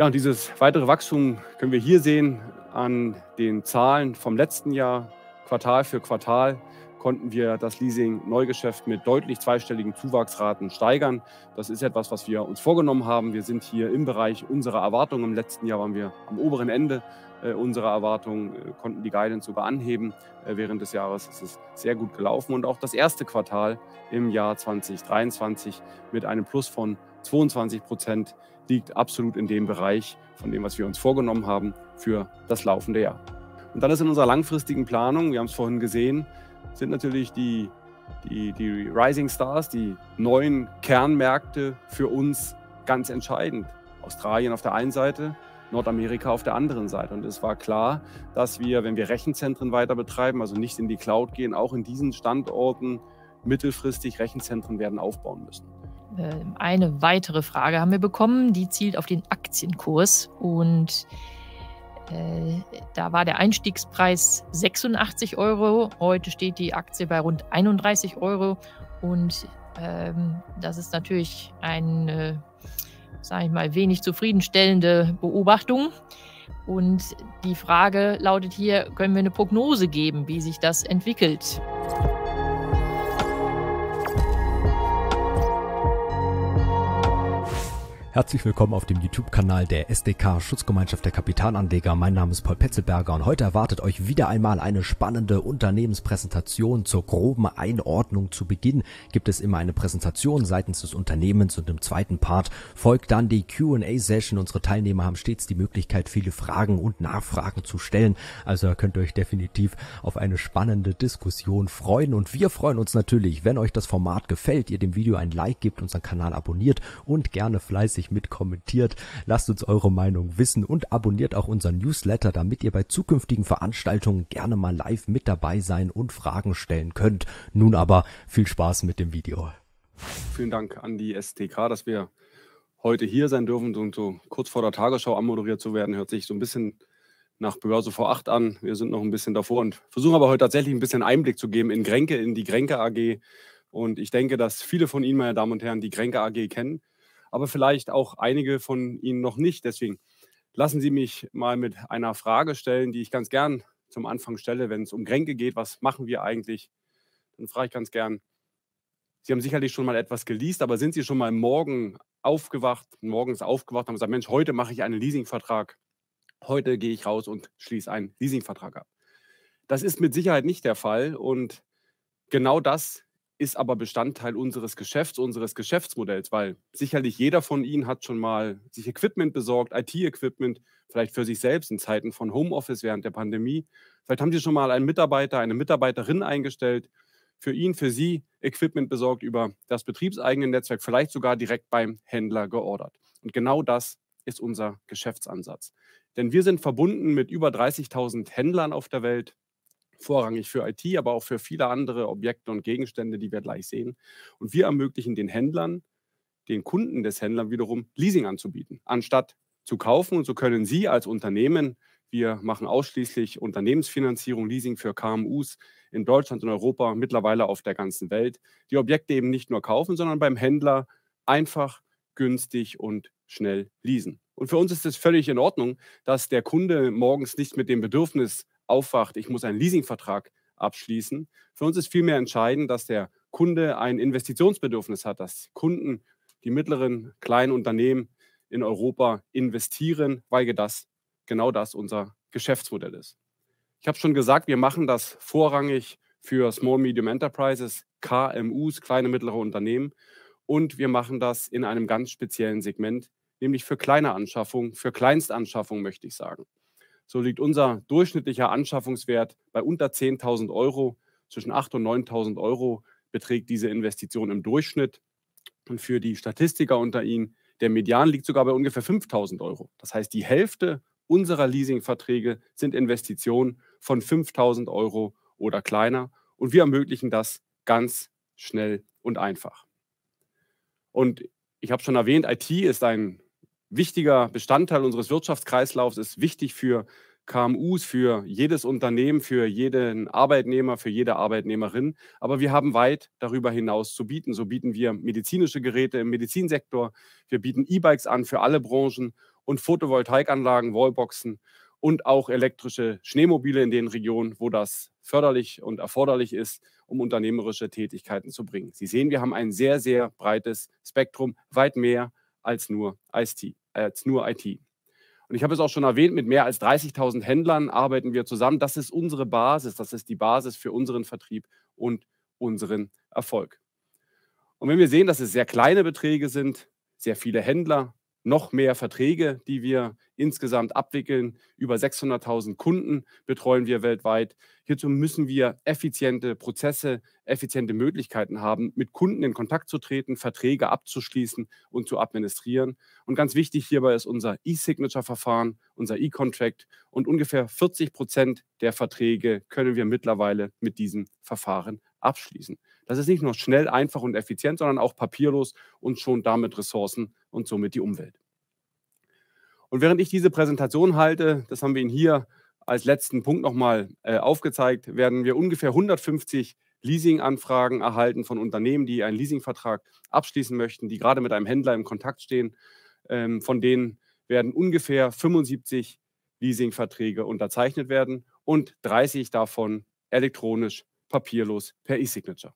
Ja, und dieses weitere Wachstum können wir hier sehen an den Zahlen vom letzten Jahr. Quartal für Quartal konnten wir das Leasing-Neugeschäft mit deutlich zweistelligen Zuwachsraten steigern. Das ist etwas, was wir uns vorgenommen haben. Wir sind hier im Bereich unserer Erwartungen. Im letzten Jahr waren wir am oberen Ende äh, unserer Erwartungen, äh, konnten die Guidance sogar anheben. Äh, während des Jahres ist es sehr gut gelaufen und auch das erste Quartal im Jahr 2023 mit einem Plus von 22 Prozent liegt absolut in dem Bereich von dem, was wir uns vorgenommen haben für das laufende Jahr. Und dann ist in unserer langfristigen Planung, wir haben es vorhin gesehen, sind natürlich die, die, die Rising Stars, die neuen Kernmärkte für uns ganz entscheidend. Australien auf der einen Seite, Nordamerika auf der anderen Seite. Und es war klar, dass wir, wenn wir Rechenzentren weiter betreiben, also nicht in die Cloud gehen, auch in diesen Standorten mittelfristig Rechenzentren werden aufbauen müssen. Ähm, eine weitere Frage haben wir bekommen, die zielt auf den Aktienkurs. Und äh, da war der Einstiegspreis 86 Euro. Heute steht die Aktie bei rund 31 Euro. Und ähm, das ist natürlich eine, sage ich mal, wenig zufriedenstellende Beobachtung. Und die Frage lautet hier, können wir eine Prognose geben, wie sich das entwickelt? Herzlich willkommen auf dem YouTube-Kanal der SDK Schutzgemeinschaft der Kapitalanleger. Mein Name ist Paul Petzelberger und heute erwartet euch wieder einmal eine spannende Unternehmenspräsentation. Zur groben Einordnung zu Beginn gibt es immer eine Präsentation seitens des Unternehmens und im zweiten Part folgt dann die Q&A-Session. Unsere Teilnehmer haben stets die Möglichkeit, viele Fragen und Nachfragen zu stellen. Also könnt ihr euch definitiv auf eine spannende Diskussion freuen und wir freuen uns natürlich, wenn euch das Format gefällt, ihr dem Video ein Like gebt, unseren Kanal abonniert und gerne fleißig fleißig mitkommentiert. Lasst uns eure Meinung wissen und abonniert auch unseren Newsletter, damit ihr bei zukünftigen Veranstaltungen gerne mal live mit dabei sein und Fragen stellen könnt. Nun aber viel Spaß mit dem Video. Vielen Dank an die SDK, dass wir heute hier sein dürfen und so kurz vor der Tagesschau anmoderiert zu werden, hört sich so ein bisschen nach Börse vor 8 an. Wir sind noch ein bisschen davor und versuchen aber heute tatsächlich ein bisschen Einblick zu geben in Gränke, in die Gränke AG. Und ich denke, dass viele von Ihnen, meine Damen und Herren, die Gränke AG kennen aber vielleicht auch einige von Ihnen noch nicht. Deswegen lassen Sie mich mal mit einer Frage stellen, die ich ganz gern zum Anfang stelle, wenn es um Kränke geht. Was machen wir eigentlich? Dann frage ich ganz gern. Sie haben sicherlich schon mal etwas geleast, aber sind Sie schon mal morgen aufgewacht, morgens aufgewacht und haben gesagt, Mensch, heute mache ich einen Leasingvertrag. Heute gehe ich raus und schließe einen Leasingvertrag ab. Das ist mit Sicherheit nicht der Fall und genau das ist aber Bestandteil unseres Geschäfts, unseres Geschäftsmodells, weil sicherlich jeder von Ihnen hat schon mal sich Equipment besorgt, IT-Equipment, vielleicht für sich selbst in Zeiten von Homeoffice während der Pandemie. Vielleicht haben Sie schon mal einen Mitarbeiter, eine Mitarbeiterin eingestellt, für ihn, für Sie Equipment besorgt über das betriebseigene Netzwerk, vielleicht sogar direkt beim Händler geordert. Und genau das ist unser Geschäftsansatz. Denn wir sind verbunden mit über 30.000 Händlern auf der Welt, vorrangig für IT, aber auch für viele andere Objekte und Gegenstände, die wir gleich sehen. Und wir ermöglichen den Händlern, den Kunden des Händlers wiederum Leasing anzubieten, anstatt zu kaufen. Und so können Sie als Unternehmen, wir machen ausschließlich Unternehmensfinanzierung, Leasing für KMUs in Deutschland und Europa, mittlerweile auf der ganzen Welt, die Objekte eben nicht nur kaufen, sondern beim Händler einfach, günstig und schnell leasen. Und für uns ist es völlig in Ordnung, dass der Kunde morgens nicht mit dem Bedürfnis aufwacht, ich muss einen Leasingvertrag abschließen. Für uns ist vielmehr entscheidend, dass der Kunde ein Investitionsbedürfnis hat, dass Kunden, die mittleren, kleinen Unternehmen in Europa investieren, weil das genau das unser Geschäftsmodell ist. Ich habe schon gesagt, wir machen das vorrangig für Small Medium Enterprises, KMUs, kleine mittlere Unternehmen und wir machen das in einem ganz speziellen Segment, nämlich für kleine Anschaffungen, für Kleinstanschaffungen möchte ich sagen. So liegt unser durchschnittlicher Anschaffungswert bei unter 10.000 Euro. Zwischen 8.000 und 9.000 Euro beträgt diese Investition im Durchschnitt. Und für die Statistiker unter Ihnen, der Median liegt sogar bei ungefähr 5.000 Euro. Das heißt, die Hälfte unserer Leasingverträge sind Investitionen von 5.000 Euro oder kleiner. Und wir ermöglichen das ganz schnell und einfach. Und ich habe schon erwähnt, IT ist ein wichtiger Bestandteil unseres Wirtschaftskreislaufs, ist wichtig für KMUs, für jedes Unternehmen, für jeden Arbeitnehmer, für jede Arbeitnehmerin. Aber wir haben weit darüber hinaus zu bieten. So bieten wir medizinische Geräte im Medizinsektor, wir bieten E-Bikes an für alle Branchen und Photovoltaikanlagen, Wallboxen und auch elektrische Schneemobile in den Regionen, wo das förderlich und erforderlich ist, um unternehmerische Tätigkeiten zu bringen. Sie sehen, wir haben ein sehr, sehr breites Spektrum, weit mehr als nur IST als nur IT. Und ich habe es auch schon erwähnt, mit mehr als 30.000 Händlern arbeiten wir zusammen. Das ist unsere Basis, das ist die Basis für unseren Vertrieb und unseren Erfolg. Und wenn wir sehen, dass es sehr kleine Beträge sind, sehr viele Händler, noch mehr Verträge, die wir insgesamt abwickeln. Über 600.000 Kunden betreuen wir weltweit. Hierzu müssen wir effiziente Prozesse, effiziente Möglichkeiten haben, mit Kunden in Kontakt zu treten, Verträge abzuschließen und zu administrieren. Und ganz wichtig hierbei ist unser E-Signature-Verfahren, unser E-Contract. Und ungefähr 40 Prozent der Verträge können wir mittlerweile mit diesem Verfahren abschließen. Das ist nicht nur schnell, einfach und effizient, sondern auch papierlos und schon damit Ressourcen und somit die Umwelt. Und während ich diese Präsentation halte, das haben wir Ihnen hier als letzten Punkt nochmal äh, aufgezeigt, werden wir ungefähr 150 Leasing-Anfragen erhalten von Unternehmen, die einen Leasingvertrag abschließen möchten, die gerade mit einem Händler im Kontakt stehen. Ähm, von denen werden ungefähr 75 Leasingverträge unterzeichnet werden und 30 davon elektronisch, papierlos per E-Signature.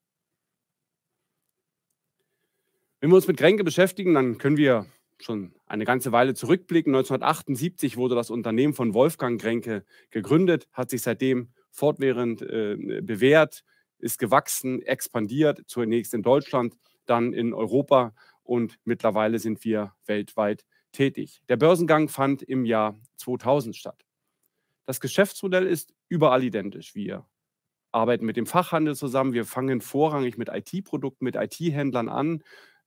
Wenn wir uns mit Kränke beschäftigen, dann können wir schon eine ganze Weile zurückblicken. 1978 wurde das Unternehmen von Wolfgang Kränke gegründet, hat sich seitdem fortwährend äh, bewährt, ist gewachsen, expandiert, zunächst in Deutschland, dann in Europa und mittlerweile sind wir weltweit tätig. Der Börsengang fand im Jahr 2000 statt. Das Geschäftsmodell ist überall identisch. Wir arbeiten mit dem Fachhandel zusammen, wir fangen vorrangig mit IT-Produkten, mit IT-Händlern an,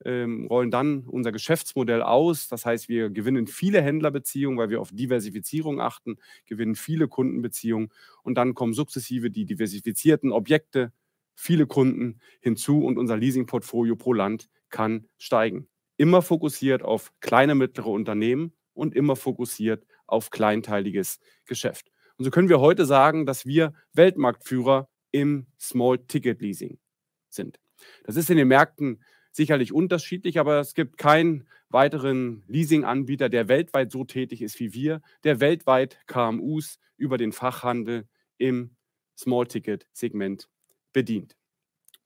ähm, rollen dann unser Geschäftsmodell aus. Das heißt, wir gewinnen viele Händlerbeziehungen, weil wir auf Diversifizierung achten, gewinnen viele Kundenbeziehungen und dann kommen sukzessive die diversifizierten Objekte, viele Kunden hinzu und unser Leasingportfolio pro Land kann steigen. Immer fokussiert auf kleine, mittlere Unternehmen und immer fokussiert auf kleinteiliges Geschäft. Und so können wir heute sagen, dass wir Weltmarktführer im Small-Ticket-Leasing sind. Das ist in den Märkten sicherlich unterschiedlich, aber es gibt keinen weiteren Leasing-Anbieter, der weltweit so tätig ist wie wir, der weltweit KMUs über den Fachhandel im Small-Ticket-Segment bedient.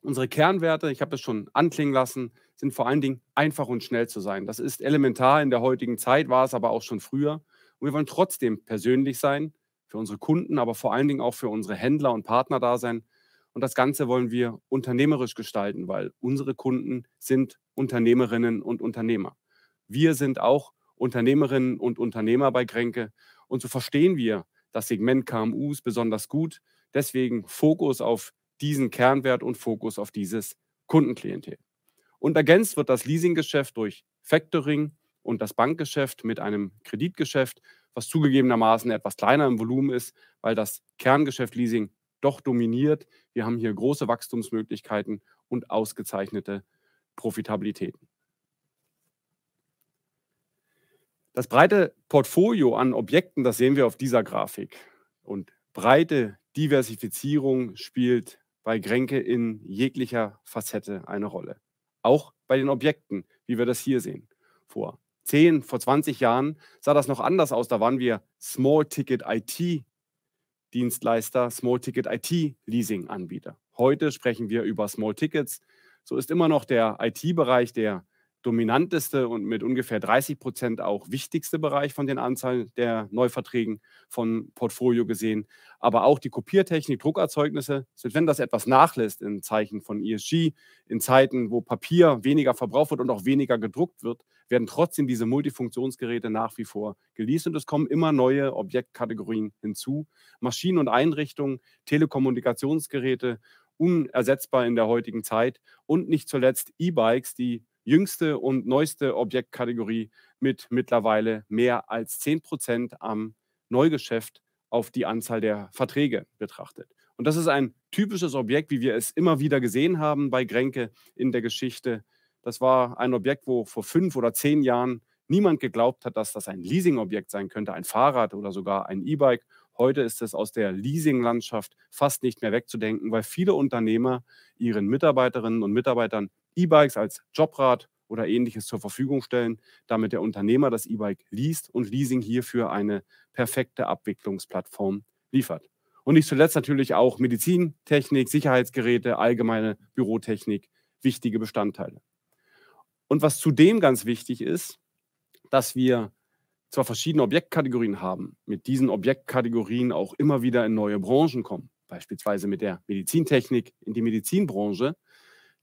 Unsere Kernwerte, ich habe es schon anklingen lassen, sind vor allen Dingen einfach und schnell zu sein. Das ist elementar in der heutigen Zeit, war es aber auch schon früher. Und wir wollen trotzdem persönlich sein, für unsere Kunden, aber vor allen Dingen auch für unsere Händler und Partner da sein, und das Ganze wollen wir unternehmerisch gestalten, weil unsere Kunden sind Unternehmerinnen und Unternehmer. Wir sind auch Unternehmerinnen und Unternehmer bei Kränke. Und so verstehen wir das Segment KMUs besonders gut. Deswegen Fokus auf diesen Kernwert und Fokus auf dieses Kundenklientel. Und ergänzt wird das Leasinggeschäft durch Factoring und das Bankgeschäft mit einem Kreditgeschäft, was zugegebenermaßen etwas kleiner im Volumen ist, weil das Kerngeschäft Leasing doch dominiert. Wir haben hier große Wachstumsmöglichkeiten und ausgezeichnete Profitabilitäten. Das breite Portfolio an Objekten, das sehen wir auf dieser Grafik. Und breite Diversifizierung spielt bei Grenke in jeglicher Facette eine Rolle. Auch bei den Objekten, wie wir das hier sehen. Vor 10, vor 20 Jahren sah das noch anders aus. Da waren wir Small-Ticket-IT Dienstleister, Small Ticket IT Leasing Anbieter. Heute sprechen wir über Small Tickets. So ist immer noch der IT-Bereich der dominanteste und mit ungefähr 30 Prozent auch wichtigste Bereich von den Anzahlen der Neuverträgen von Portfolio gesehen. Aber auch die Kopiertechnik, Druckerzeugnisse, selbst wenn das etwas nachlässt in Zeichen von ESG, in Zeiten, wo Papier weniger verbraucht wird und auch weniger gedruckt wird, werden trotzdem diese Multifunktionsgeräte nach wie vor geleast und es kommen immer neue Objektkategorien hinzu. Maschinen und Einrichtungen, Telekommunikationsgeräte, unersetzbar in der heutigen Zeit und nicht zuletzt E-Bikes, die jüngste und neueste Objektkategorie mit mittlerweile mehr als 10 Prozent am Neugeschäft auf die Anzahl der Verträge betrachtet. Und das ist ein typisches Objekt, wie wir es immer wieder gesehen haben bei Grenke in der Geschichte. Das war ein Objekt, wo vor fünf oder zehn Jahren niemand geglaubt hat, dass das ein Leasingobjekt sein könnte, ein Fahrrad oder sogar ein E-Bike. Heute ist es aus der Leasinglandschaft fast nicht mehr wegzudenken, weil viele Unternehmer ihren Mitarbeiterinnen und Mitarbeitern E-Bikes als Jobrad oder ähnliches zur Verfügung stellen, damit der Unternehmer das E-Bike liest und Leasing hierfür eine perfekte Abwicklungsplattform liefert. Und nicht zuletzt natürlich auch Medizintechnik, Sicherheitsgeräte, allgemeine Bürotechnik, wichtige Bestandteile. Und was zudem ganz wichtig ist, dass wir zwar verschiedene Objektkategorien haben, mit diesen Objektkategorien auch immer wieder in neue Branchen kommen, beispielsweise mit der Medizintechnik in die Medizinbranche,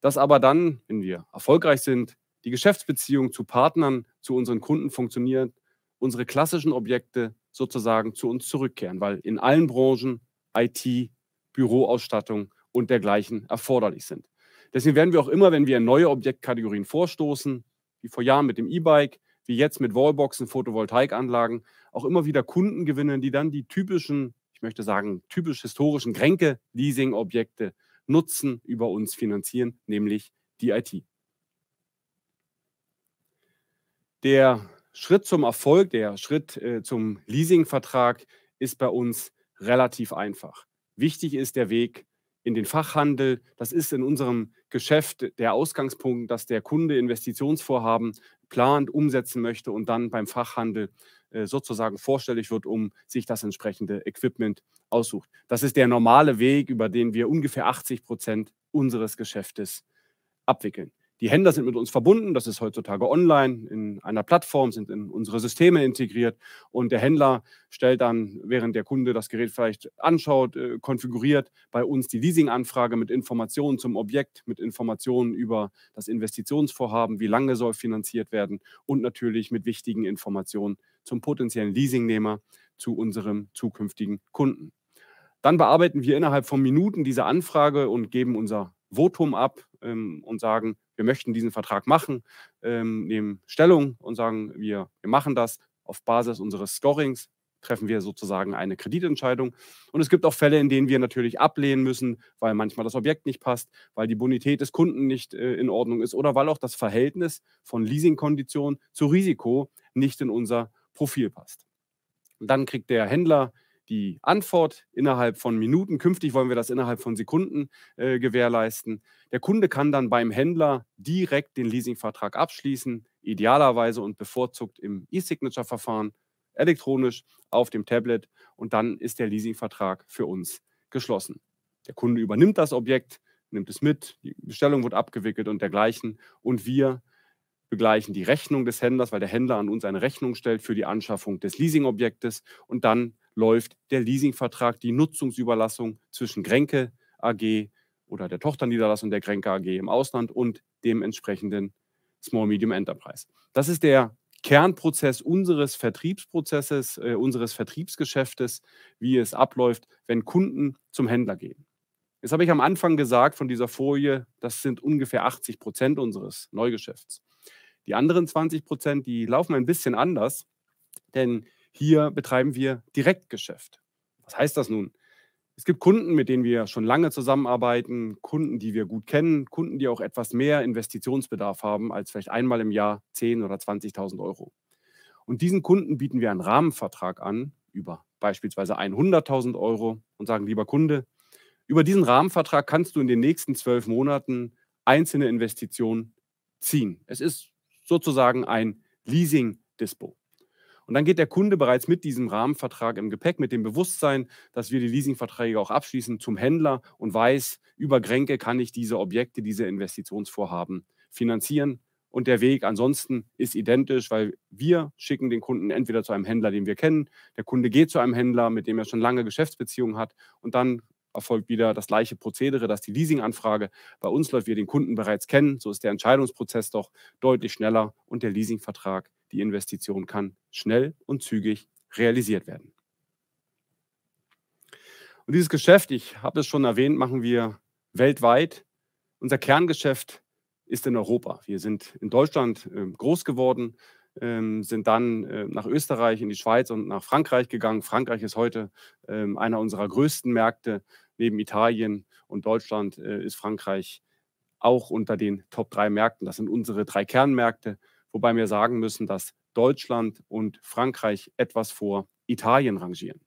dass aber dann, wenn wir erfolgreich sind, die Geschäftsbeziehung zu Partnern, zu unseren Kunden funktioniert, unsere klassischen Objekte sozusagen zu uns zurückkehren, weil in allen Branchen IT, Büroausstattung und dergleichen erforderlich sind. Deswegen werden wir auch immer, wenn wir neue Objektkategorien vorstoßen, wie vor Jahren mit dem E-Bike, wie jetzt mit Wallboxen, Photovoltaikanlagen, auch immer wieder Kunden gewinnen, die dann die typischen, ich möchte sagen, typisch historischen Kränke-Leasing-Objekte Nutzen über uns finanzieren, nämlich die IT. Der Schritt zum Erfolg, der Schritt äh, zum Leasingvertrag ist bei uns relativ einfach. Wichtig ist der Weg in den Fachhandel. Das ist in unserem Geschäft der Ausgangspunkt, dass der Kunde Investitionsvorhaben plant, umsetzen möchte und dann beim Fachhandel äh, sozusagen vorstellig wird, um sich das entsprechende Equipment aussucht. Das ist der normale Weg, über den wir ungefähr 80 Prozent unseres Geschäftes abwickeln. Die Händler sind mit uns verbunden, das ist heutzutage online, in einer Plattform, sind in unsere Systeme integriert und der Händler stellt dann, während der Kunde das Gerät vielleicht anschaut, äh, konfiguriert bei uns die Leasinganfrage mit Informationen zum Objekt, mit Informationen über das Investitionsvorhaben, wie lange soll finanziert werden und natürlich mit wichtigen Informationen zum potenziellen Leasingnehmer, zu unserem zukünftigen Kunden. Dann bearbeiten wir innerhalb von Minuten diese Anfrage und geben unser Votum ab ähm, und sagen, wir möchten diesen Vertrag machen, ähm, nehmen Stellung und sagen, wir, wir machen das. Auf Basis unseres Scorings treffen wir sozusagen eine Kreditentscheidung. Und es gibt auch Fälle, in denen wir natürlich ablehnen müssen, weil manchmal das Objekt nicht passt, weil die Bonität des Kunden nicht äh, in Ordnung ist oder weil auch das Verhältnis von Leasingkondition zu Risiko nicht in unser Profil passt. Und dann kriegt der Händler die Antwort innerhalb von Minuten. Künftig wollen wir das innerhalb von Sekunden äh, gewährleisten. Der Kunde kann dann beim Händler direkt den Leasingvertrag abschließen, idealerweise und bevorzugt im E-Signature-Verfahren, elektronisch auf dem Tablet. Und dann ist der Leasingvertrag für uns geschlossen. Der Kunde übernimmt das Objekt, nimmt es mit, die Bestellung wird abgewickelt und dergleichen. Und wir begleichen die Rechnung des Händlers, weil der Händler an uns eine Rechnung stellt für die Anschaffung des Leasingobjektes und dann läuft der Leasingvertrag, die Nutzungsüberlassung zwischen Grenke AG oder der Tochterniederlassung der Grenke AG im Ausland und dem entsprechenden Small Medium Enterprise. Das ist der Kernprozess unseres Vertriebsprozesses, äh, unseres Vertriebsgeschäftes, wie es abläuft, wenn Kunden zum Händler gehen. Jetzt habe ich am Anfang gesagt von dieser Folie, das sind ungefähr 80 Prozent unseres Neugeschäfts. Die anderen 20 Prozent, die laufen ein bisschen anders, denn hier betreiben wir Direktgeschäft. Was heißt das nun? Es gibt Kunden, mit denen wir schon lange zusammenarbeiten, Kunden, die wir gut kennen, Kunden, die auch etwas mehr Investitionsbedarf haben als vielleicht einmal im Jahr 10.000 oder 20.000 Euro. Und diesen Kunden bieten wir einen Rahmenvertrag an über beispielsweise 100.000 Euro und sagen, lieber Kunde, über diesen Rahmenvertrag kannst du in den nächsten zwölf Monaten einzelne Investitionen ziehen. Es ist sozusagen ein Leasing-Dispo. Und dann geht der Kunde bereits mit diesem Rahmenvertrag im Gepäck, mit dem Bewusstsein, dass wir die Leasingverträge auch abschließen, zum Händler und weiß, über Gränke kann ich diese Objekte, diese Investitionsvorhaben finanzieren. Und der Weg ansonsten ist identisch, weil wir schicken den Kunden entweder zu einem Händler, den wir kennen, der Kunde geht zu einem Händler, mit dem er schon lange Geschäftsbeziehungen hat, und dann erfolgt wieder das gleiche Prozedere, dass die Leasinganfrage bei uns läuft, wir den Kunden bereits kennen. So ist der Entscheidungsprozess doch deutlich schneller und der Leasingvertrag, die Investition kann schnell und zügig realisiert werden. Und dieses Geschäft, ich habe es schon erwähnt, machen wir weltweit. Unser Kerngeschäft ist in Europa. Wir sind in Deutschland ähm, groß geworden, ähm, sind dann äh, nach Österreich, in die Schweiz und nach Frankreich gegangen. Frankreich ist heute ähm, einer unserer größten Märkte. Neben Italien und Deutschland äh, ist Frankreich auch unter den Top 3 Märkten. Das sind unsere drei Kernmärkte, wobei wir sagen müssen, dass Deutschland und Frankreich etwas vor Italien rangieren.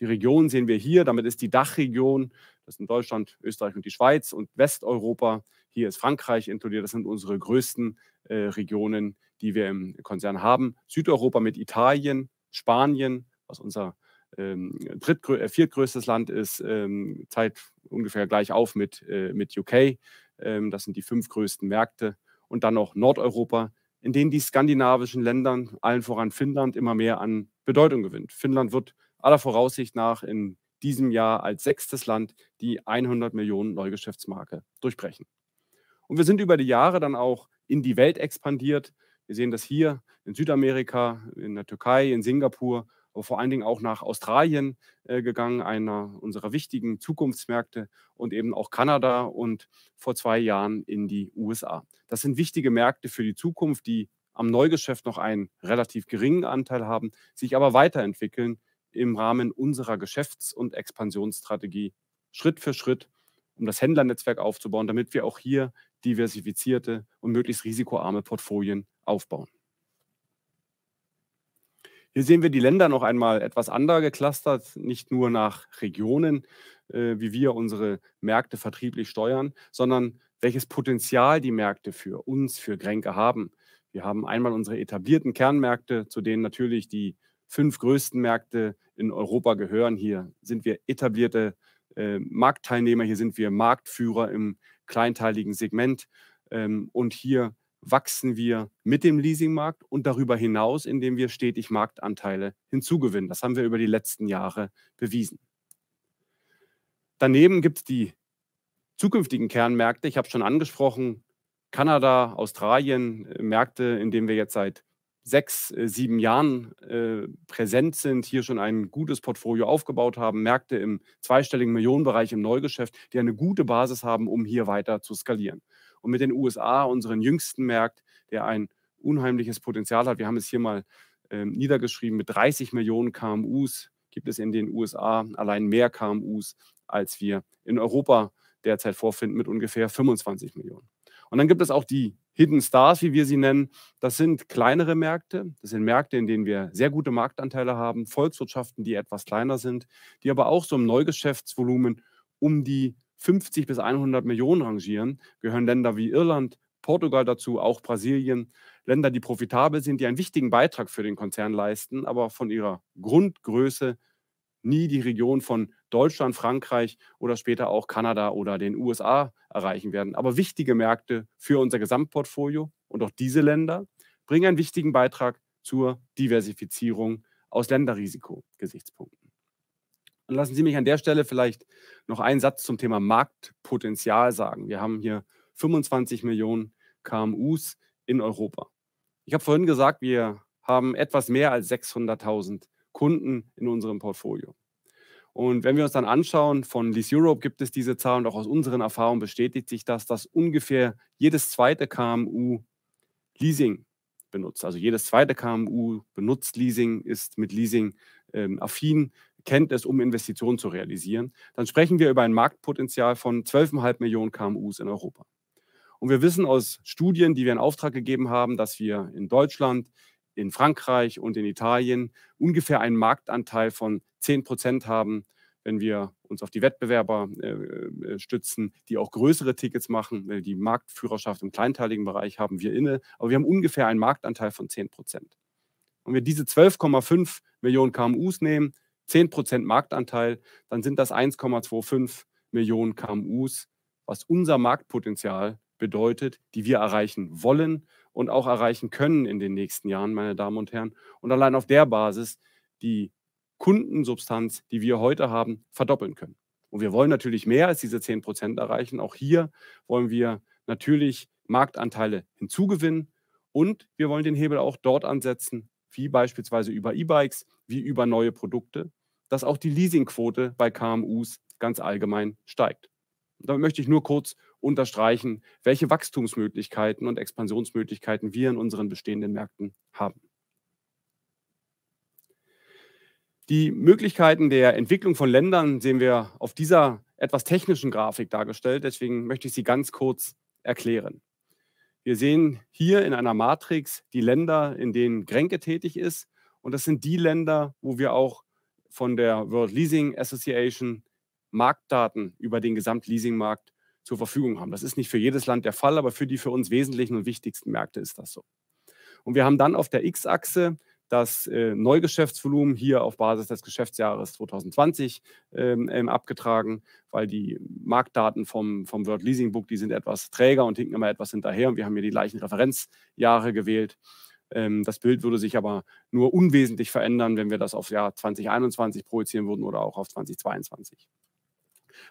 Die Region sehen wir hier, damit ist die Dachregion, das sind Deutschland, Österreich und die Schweiz und Westeuropa hier ist Frankreich inkludiert. Das sind unsere größten äh, Regionen, die wir im Konzern haben. Südeuropa mit Italien, Spanien, was unser ähm, äh, viertgrößtes Land ist, ähm, teilt ungefähr gleich auf mit, äh, mit UK. Ähm, das sind die fünf größten Märkte. Und dann noch Nordeuropa, in denen die skandinavischen Länder, allen voran Finnland, immer mehr an Bedeutung gewinnt. Finnland wird aller Voraussicht nach in diesem Jahr als sechstes Land die 100 Millionen Neugeschäftsmarke durchbrechen. Und wir sind über die Jahre dann auch in die Welt expandiert. Wir sehen das hier in Südamerika, in der Türkei, in Singapur, aber vor allen Dingen auch nach Australien äh, gegangen, einer unserer wichtigen Zukunftsmärkte und eben auch Kanada und vor zwei Jahren in die USA. Das sind wichtige Märkte für die Zukunft, die am Neugeschäft noch einen relativ geringen Anteil haben, sich aber weiterentwickeln im Rahmen unserer Geschäfts- und Expansionsstrategie Schritt für Schritt, um das Händlernetzwerk aufzubauen, damit wir auch hier diversifizierte und möglichst risikoarme Portfolien aufbauen. Hier sehen wir die Länder noch einmal etwas anders geklustert, nicht nur nach Regionen, äh, wie wir unsere Märkte vertrieblich steuern, sondern welches Potenzial die Märkte für uns, für Gränke haben. Wir haben einmal unsere etablierten Kernmärkte, zu denen natürlich die fünf größten Märkte in Europa gehören. Hier sind wir etablierte äh, Marktteilnehmer, hier sind wir Marktführer im kleinteiligen Segment. Ähm, und hier wachsen wir mit dem Leasingmarkt und darüber hinaus, indem wir stetig Marktanteile hinzugewinnen. Das haben wir über die letzten Jahre bewiesen. Daneben gibt es die zukünftigen Kernmärkte. Ich habe schon angesprochen, Kanada, Australien, äh, Märkte, in denen wir jetzt seit sechs, äh, sieben Jahren äh, präsent sind, hier schon ein gutes Portfolio aufgebaut haben, Märkte im zweistelligen Millionenbereich im Neugeschäft, die eine gute Basis haben, um hier weiter zu skalieren. Und mit den USA, unseren jüngsten Markt, der ein unheimliches Potenzial hat, wir haben es hier mal äh, niedergeschrieben, mit 30 Millionen KMUs gibt es in den USA allein mehr KMUs, als wir in Europa derzeit vorfinden, mit ungefähr 25 Millionen. Und dann gibt es auch die Hidden Stars, wie wir sie nennen, das sind kleinere Märkte. Das sind Märkte, in denen wir sehr gute Marktanteile haben, Volkswirtschaften, die etwas kleiner sind, die aber auch so im Neugeschäftsvolumen um die 50 bis 100 Millionen rangieren, gehören Länder wie Irland, Portugal dazu, auch Brasilien. Länder, die profitabel sind, die einen wichtigen Beitrag für den Konzern leisten, aber von ihrer Grundgröße nie die Region von Deutschland, Frankreich oder später auch Kanada oder den USA erreichen werden. Aber wichtige Märkte für unser Gesamtportfolio und auch diese Länder bringen einen wichtigen Beitrag zur Diversifizierung aus Länderrisikogesichtspunkten. Und lassen Sie mich an der Stelle vielleicht noch einen Satz zum Thema Marktpotenzial sagen. Wir haben hier 25 Millionen KMUs in Europa. Ich habe vorhin gesagt, wir haben etwas mehr als 600.000 Kunden in unserem Portfolio. Und wenn wir uns dann anschauen, von Lease Europe gibt es diese Zahl und auch aus unseren Erfahrungen bestätigt sich das, dass ungefähr jedes zweite KMU Leasing benutzt. Also jedes zweite KMU benutzt Leasing, ist mit Leasing ähm, affin, kennt es, um Investitionen zu realisieren. Dann sprechen wir über ein Marktpotenzial von 12,5 Millionen KMUs in Europa. Und wir wissen aus Studien, die wir in Auftrag gegeben haben, dass wir in Deutschland in Frankreich und in Italien ungefähr einen Marktanteil von 10 Prozent haben, wenn wir uns auf die Wettbewerber äh, äh, stützen, die auch größere Tickets machen. Die Marktführerschaft im kleinteiligen Bereich haben wir inne, aber wir haben ungefähr einen Marktanteil von 10 Prozent. Wenn wir diese 12,5 Millionen KMUs nehmen, 10 Prozent Marktanteil, dann sind das 1,25 Millionen KMUs, was unser Marktpotenzial bedeutet, die wir erreichen wollen und auch erreichen können in den nächsten Jahren, meine Damen und Herren. Und allein auf der Basis die Kundensubstanz, die wir heute haben, verdoppeln können. Und wir wollen natürlich mehr als diese 10 Prozent erreichen. Auch hier wollen wir natürlich Marktanteile hinzugewinnen. Und wir wollen den Hebel auch dort ansetzen, wie beispielsweise über E-Bikes, wie über neue Produkte, dass auch die Leasingquote bei KMUs ganz allgemein steigt da möchte ich nur kurz unterstreichen, welche Wachstumsmöglichkeiten und Expansionsmöglichkeiten wir in unseren bestehenden Märkten haben. Die Möglichkeiten der Entwicklung von Ländern sehen wir auf dieser etwas technischen Grafik dargestellt. Deswegen möchte ich sie ganz kurz erklären. Wir sehen hier in einer Matrix die Länder, in denen Grenke tätig ist. Und das sind die Länder, wo wir auch von der World Leasing Association Marktdaten über den Gesamtleasingmarkt zur Verfügung haben. Das ist nicht für jedes Land der Fall, aber für die für uns wesentlichen und wichtigsten Märkte ist das so. Und wir haben dann auf der X-Achse das äh, Neugeschäftsvolumen hier auf Basis des Geschäftsjahres 2020 ähm, ähm, abgetragen, weil die Marktdaten vom, vom World Leasing Book, die sind etwas träger und hinken immer etwas hinterher und wir haben hier die gleichen Referenzjahre gewählt. Ähm, das Bild würde sich aber nur unwesentlich verändern, wenn wir das auf Jahr 2021 projizieren würden oder auch auf 2022.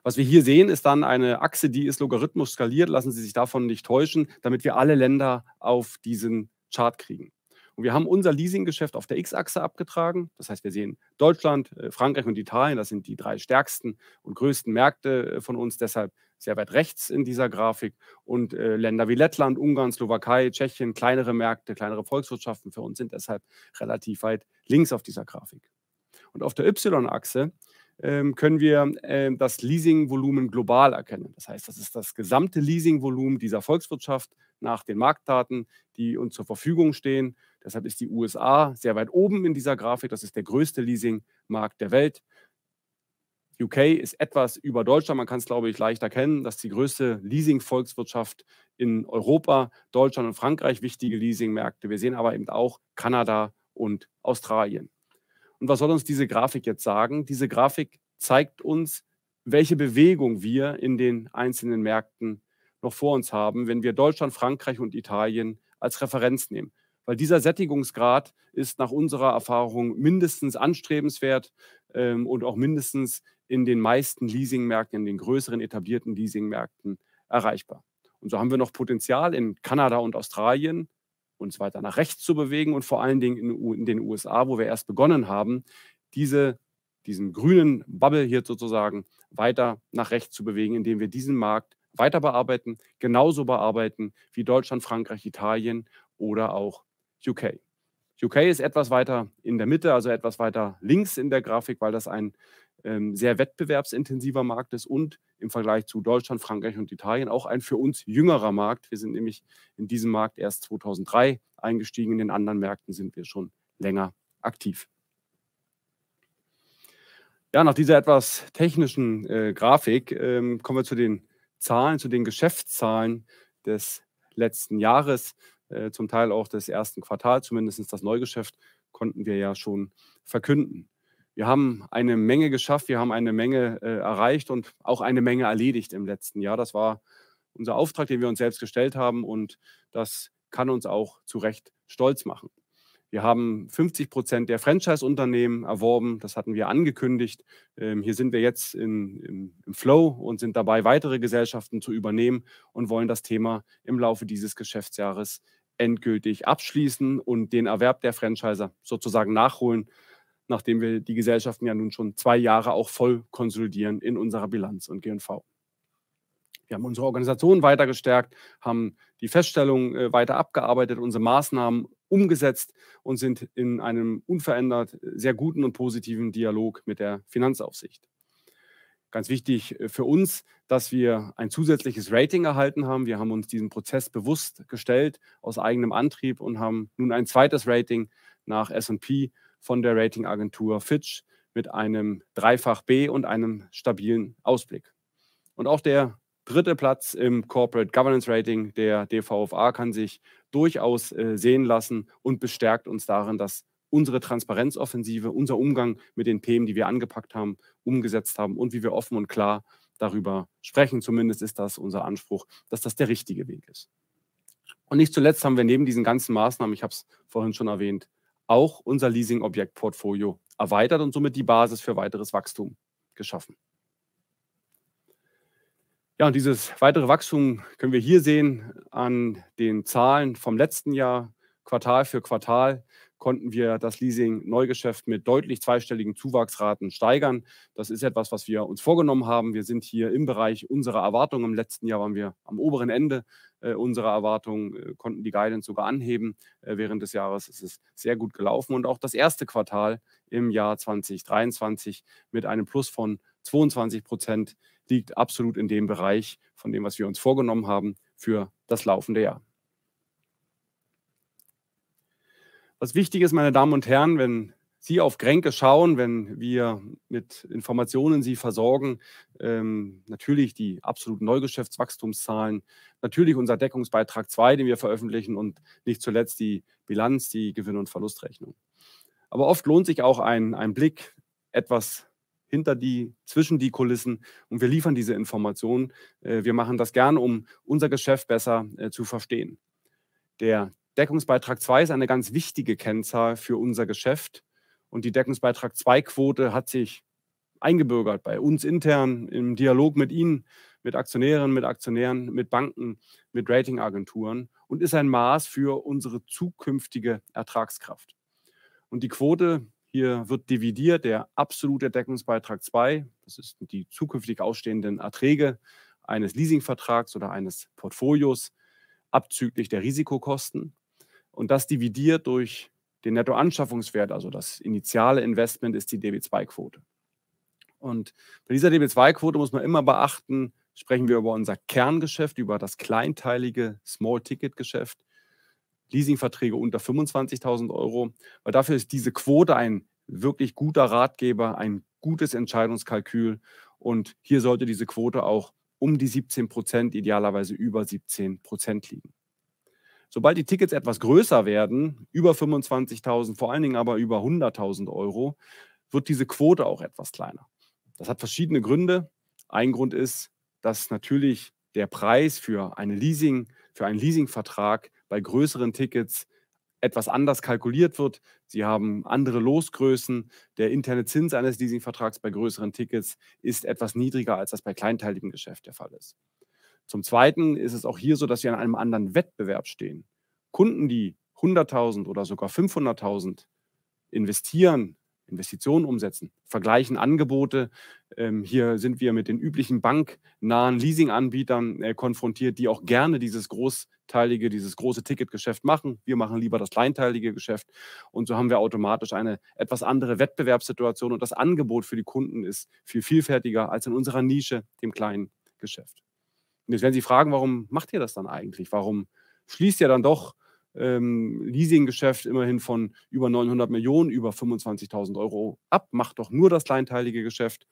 Was wir hier sehen, ist dann eine Achse, die ist logarithmus skaliert. Lassen Sie sich davon nicht täuschen, damit wir alle Länder auf diesen Chart kriegen. Und wir haben unser Leasinggeschäft auf der X-Achse abgetragen. Das heißt, wir sehen Deutschland, äh, Frankreich und Italien, das sind die drei stärksten und größten Märkte äh, von uns, deshalb sehr weit rechts in dieser Grafik. Und äh, Länder wie Lettland, Ungarn, Slowakei, Tschechien, kleinere Märkte, kleinere Volkswirtschaften für uns sind deshalb relativ weit links auf dieser Grafik. Und auf der Y-Achse ähm, können wir ähm, das Leasingvolumen global erkennen. Das heißt, das ist das gesamte Leasingvolumen dieser Volkswirtschaft nach den Marktdaten, die uns zur Verfügung stehen. Deshalb ist die USA sehr weit oben in dieser Grafik. Das ist der größte Leasingmarkt der Welt. UK ist etwas über Deutschland. Man kann es, glaube ich, leicht erkennen, Das ist die größte Leasing-Volkswirtschaft in Europa, Deutschland und Frankreich wichtige Leasingmärkte. Wir sehen aber eben auch Kanada und Australien. Und was soll uns diese Grafik jetzt sagen? Diese Grafik zeigt uns, welche Bewegung wir in den einzelnen Märkten noch vor uns haben, wenn wir Deutschland, Frankreich und Italien als Referenz nehmen. Weil dieser Sättigungsgrad ist nach unserer Erfahrung mindestens anstrebenswert ähm, und auch mindestens in den meisten Leasingmärkten, in den größeren etablierten Leasingmärkten erreichbar. Und so haben wir noch Potenzial in Kanada und Australien, uns weiter nach rechts zu bewegen und vor allen Dingen in, in den USA, wo wir erst begonnen haben, diese, diesen grünen Bubble hier sozusagen weiter nach rechts zu bewegen, indem wir diesen Markt weiter bearbeiten, genauso bearbeiten wie Deutschland, Frankreich, Italien oder auch UK. UK ist etwas weiter in der Mitte, also etwas weiter links in der Grafik, weil das ein ähm, sehr wettbewerbsintensiver Markt ist und im Vergleich zu Deutschland, Frankreich und Italien auch ein für uns jüngerer Markt. Wir sind nämlich in diesem Markt erst 2003 eingestiegen, in den anderen Märkten sind wir schon länger aktiv. Ja, nach dieser etwas technischen äh, Grafik ähm, kommen wir zu den Zahlen, zu den Geschäftszahlen des letzten Jahres, äh, zum Teil auch des ersten Quartals, zumindest das Neugeschäft konnten wir ja schon verkünden wir haben eine Menge geschafft, wir haben eine Menge äh, erreicht und auch eine Menge erledigt im letzten Jahr. Das war unser Auftrag, den wir uns selbst gestellt haben und das kann uns auch zu Recht stolz machen. Wir haben 50 Prozent der Franchise-Unternehmen erworben. Das hatten wir angekündigt. Ähm, hier sind wir jetzt in, im, im, Flow und sind dabei, weitere Gesellschaften zu übernehmen und wollen das Thema im Laufe dieses Geschäftsjahres endgültig abschließen und den Erwerb der Franchiser sozusagen nachholen nachdem wir die Gesellschaften ja nun schon zwei Jahre auch voll konsolidieren in unserer Bilanz und GNV. Wir haben unsere Organisation weiter gestärkt, haben die Feststellungen äh, weiter abgearbeitet, unsere Maßnahmen umgesetzt und sind in einem unverändert äh, sehr guten und positiven Dialog mit der Finanzaufsicht. Ganz wichtig äh, für uns, dass wir ein zusätzliches Rating erhalten haben. Wir haben uns diesem Prozess bewusst gestellt aus eigenem Antrieb und haben nun ein zweites Rating nach SP von der Ratingagentur Fitch mit einem Dreifach B und einem stabilen Ausblick. Und auch der dritte Platz im Corporate Governance Rating der DVFA kann sich durchaus äh, sehen lassen und bestärkt uns darin, dass unsere Transparenzoffensive, unser Umgang mit den Themen, die wir angepackt haben, umgesetzt haben und wie wir offen und klar darüber sprechen. Zumindest ist das unser Anspruch, dass das der richtige Weg ist. Und nicht zuletzt haben wir neben diesen ganzen Maßnahmen, ich habe es vorhin schon erwähnt, auch unser Leasing-Objektportfolio erweitert und somit die Basis für weiteres Wachstum geschaffen. Ja, und dieses weitere Wachstum können wir hier sehen an den Zahlen vom letzten Jahr, Quartal für Quartal konnten wir das Leasing-Neugeschäft mit deutlich zweistelligen Zuwachsraten steigern. Das ist etwas, was wir uns vorgenommen haben. Wir sind hier im Bereich unserer Erwartungen. Im letzten Jahr waren wir am oberen Ende äh, unserer Erwartungen, äh, konnten die Guidance sogar anheben. Äh, während des Jahres ist es sehr gut gelaufen und auch das erste Quartal im Jahr 2023 mit einem Plus von 22 Prozent liegt absolut in dem Bereich von dem, was wir uns vorgenommen haben für das laufende Jahr. Was wichtig ist, meine Damen und Herren, wenn Sie auf Kränke schauen, wenn wir mit Informationen Sie versorgen, ähm, natürlich die absoluten Neugeschäftswachstumszahlen, natürlich unser Deckungsbeitrag 2, den wir veröffentlichen und nicht zuletzt die Bilanz, die Gewinn- und Verlustrechnung. Aber oft lohnt sich auch ein, ein Blick etwas hinter die, zwischen die Kulissen und wir liefern diese Informationen. Äh, wir machen das gern, um unser Geschäft besser äh, zu verstehen. Der Deckungsbeitrag 2 ist eine ganz wichtige Kennzahl für unser Geschäft. Und die Deckungsbeitrag 2-Quote hat sich eingebürgert bei uns intern, im Dialog mit Ihnen, mit Aktionären, mit Aktionären, mit Banken, mit Ratingagenturen und ist ein Maß für unsere zukünftige Ertragskraft. Und die Quote hier wird dividiert, der absolute Deckungsbeitrag 2, das ist die zukünftig ausstehenden Erträge eines Leasingvertrags oder eines Portfolios, abzüglich der Risikokosten und das dividiert durch den Nettoanschaffungswert, also das initiale Investment ist die DB2-Quote. Und bei dieser DB2-Quote muss man immer beachten, sprechen wir über unser Kerngeschäft, über das kleinteilige Small-Ticket-Geschäft, Leasingverträge unter 25.000 Euro, weil dafür ist diese Quote ein wirklich guter Ratgeber, ein gutes Entscheidungskalkül. Und hier sollte diese Quote auch um die 17 Prozent, idealerweise über 17 Prozent liegen. Sobald die Tickets etwas größer werden, über 25.000, vor allen Dingen aber über 100.000 Euro, wird diese Quote auch etwas kleiner. Das hat verschiedene Gründe. Ein Grund ist, dass natürlich der Preis für, eine Leasing, für einen Leasingvertrag bei größeren Tickets etwas anders kalkuliert wird. Sie haben andere Losgrößen. Der interne Zins eines Leasingvertrags bei größeren Tickets ist etwas niedriger, als das bei kleinteiligem Geschäft der Fall ist. Zum Zweiten ist es auch hier so, dass wir in einem anderen Wettbewerb stehen. Kunden, die 100.000 oder sogar 500.000 investieren, Investitionen umsetzen, vergleichen Angebote. Ähm, hier sind wir mit den üblichen banknahen Leasinganbietern äh, konfrontiert, die auch gerne dieses großteilige, dieses große Ticketgeschäft machen. Wir machen lieber das kleinteilige Geschäft. Und so haben wir automatisch eine etwas andere Wettbewerbssituation und das Angebot für die Kunden ist viel vielfältiger als in unserer Nische, dem kleinen Geschäft jetzt werden Sie fragen, warum macht ihr das dann eigentlich? Warum schließt ihr dann doch ähm, Leasinggeschäft immerhin von über 900 Millionen, über 25.000 Euro ab, macht doch nur das kleinteilige Geschäft.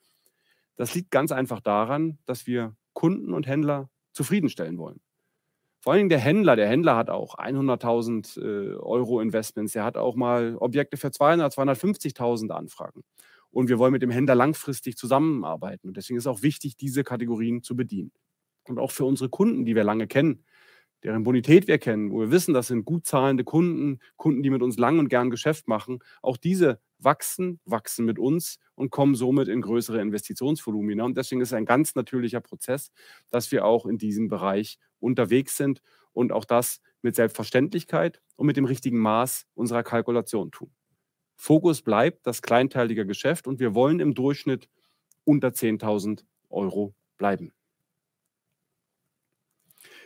Das liegt ganz einfach daran, dass wir Kunden und Händler zufriedenstellen wollen. Vor allen Dingen der Händler. Der Händler hat auch 100.000 äh, Euro Investments. Der hat auch mal Objekte für 200, 250.000 Anfragen. Und wir wollen mit dem Händler langfristig zusammenarbeiten. Und deswegen ist auch wichtig, diese Kategorien zu bedienen und auch für unsere Kunden, die wir lange kennen, deren Bonität wir kennen, wo wir wissen, das sind gut zahlende Kunden, Kunden, die mit uns lang und gern Geschäft machen, auch diese wachsen, wachsen mit uns und kommen somit in größere Investitionsvolumina. Und deswegen ist es ein ganz natürlicher Prozess, dass wir auch in diesem Bereich unterwegs sind und auch das mit Selbstverständlichkeit und mit dem richtigen Maß unserer Kalkulation tun. Fokus bleibt das kleinteilige Geschäft und wir wollen im Durchschnitt unter 10.000 Euro bleiben.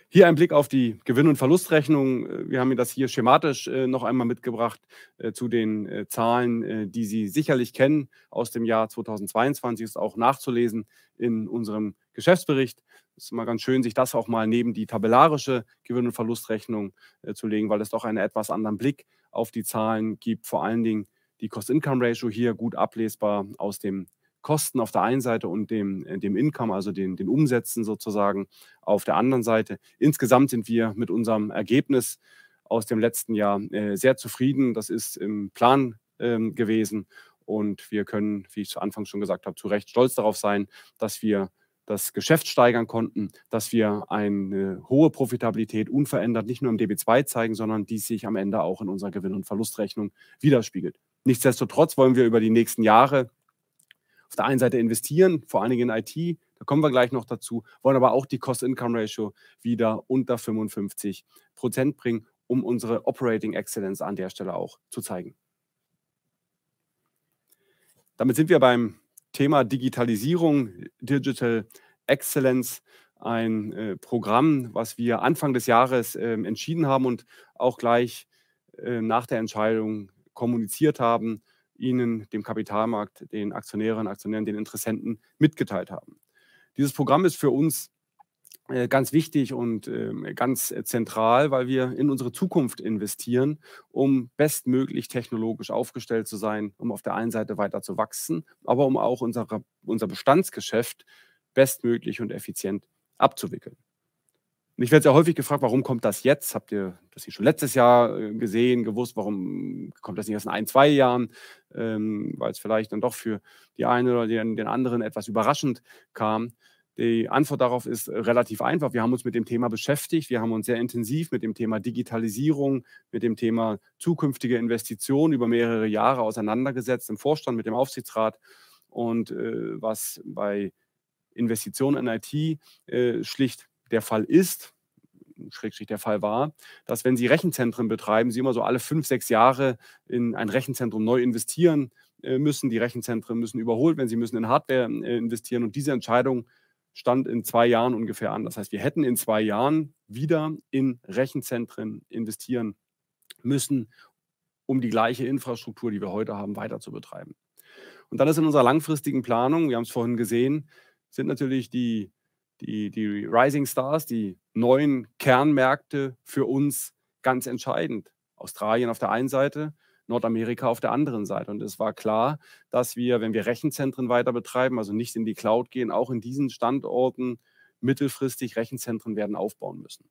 Hier ein Blick auf die Gewinn- und Verlustrechnung. Äh, wir haben Ihnen das hier schematisch äh, noch einmal mitgebracht äh, zu den Zahlen, die Sie sicherlich kennen aus dem Jahr 2022, ist auch nachzulesen in unserem Geschäftsbericht. Es ist immer ganz schön, sich das auch mal neben die tabellarische Gewinn- und Verlustrechnung zu legen, weil es doch einen etwas anderen Blick auf die Zahlen gibt. Vor allen Dingen die Cost-Income-Ratio hier gut ablesbar aus dem Kosten auf der einen Seite und dem, äh, dem Income, also den, den Umsätzen sozusagen auf der anderen Seite. Insgesamt sind wir mit unserem Ergebnis aus dem letzten Jahr äh, sehr zufrieden. Das ist im Plan ähm, gewesen und wir können, wie ich zu Anfang schon gesagt habe, zu Recht stolz darauf sein, dass wir das Geschäft steigern konnten, dass wir eine hohe Profitabilität unverändert nicht nur im DB2 zeigen, sondern die sich am Ende auch in unserer Gewinn- und Verlustrechnung widerspiegelt. Nichtsdestotrotz wollen wir über die nächsten Jahre auf der einen Seite investieren, vor allen Dingen in IT, da kommen wir gleich noch dazu, wollen aber auch die Cost-Income-Ratio wieder unter 55 Prozent bringen, um unsere Operating Excellence an der Stelle auch zu zeigen. Damit sind wir beim Thema Digitalisierung, Digital Excellence, ein äh, Programm, was wir Anfang des Jahres äh, entschieden haben und auch gleich äh, nach der Entscheidung kommuniziert haben ihnen, dem Kapitalmarkt, den Aktionären, Aktionären, den Interessenten mitgeteilt haben. Dieses Programm ist für uns äh, ganz wichtig und ähm, ganz zentral, weil wir in unsere Zukunft investieren, um bestmöglich technologisch aufgestellt zu sein, um auf der einen Seite weiter zu wachsen, aber um auch unsere, unser Bestandsgeschäft bestmöglich und effizient abzuwickeln. Ich werde sehr häufig gefragt, warum kommt das jetzt? Habt ihr das hier schon letztes Jahr äh, gesehen, gewusst? Warum kommt das nicht erst in ein, zwei Jahren? Ähm, Weil es vielleicht dann doch für die einen oder den, den anderen etwas überraschend kam. Die Antwort darauf ist relativ einfach. Wir haben uns mit dem Thema beschäftigt. Wir haben uns sehr intensiv mit dem Thema Digitalisierung, mit dem Thema zukünftige Investitionen über mehrere Jahre auseinandergesetzt, im Vorstand, mit dem Aufsichtsrat. Und äh, was bei Investitionen in IT äh, schlicht der Fall ist, Schrägstrich der Fall war, dass wenn Sie Rechenzentren betreiben, Sie immer so alle fünf, sechs Jahre in ein Rechenzentrum neu investieren äh, müssen. Die Rechenzentren müssen überholt werden, Sie müssen in Hardware äh, investieren. Und diese Entscheidung stand in zwei Jahren ungefähr an. Das heißt, wir hätten in zwei Jahren wieder in Rechenzentren investieren müssen, um die gleiche Infrastruktur, die wir heute haben, weiter zu betreiben. Und dann ist in unserer langfristigen Planung, wir haben es vorhin gesehen, sind natürlich die die, die Rising Stars, die neuen Kernmärkte für uns ganz entscheidend. Australien auf der einen Seite, Nordamerika auf der anderen Seite. Und es war klar, dass wir, wenn wir Rechenzentren weiter betreiben, also nicht in die Cloud gehen, auch in diesen Standorten mittelfristig Rechenzentren werden aufbauen müssen.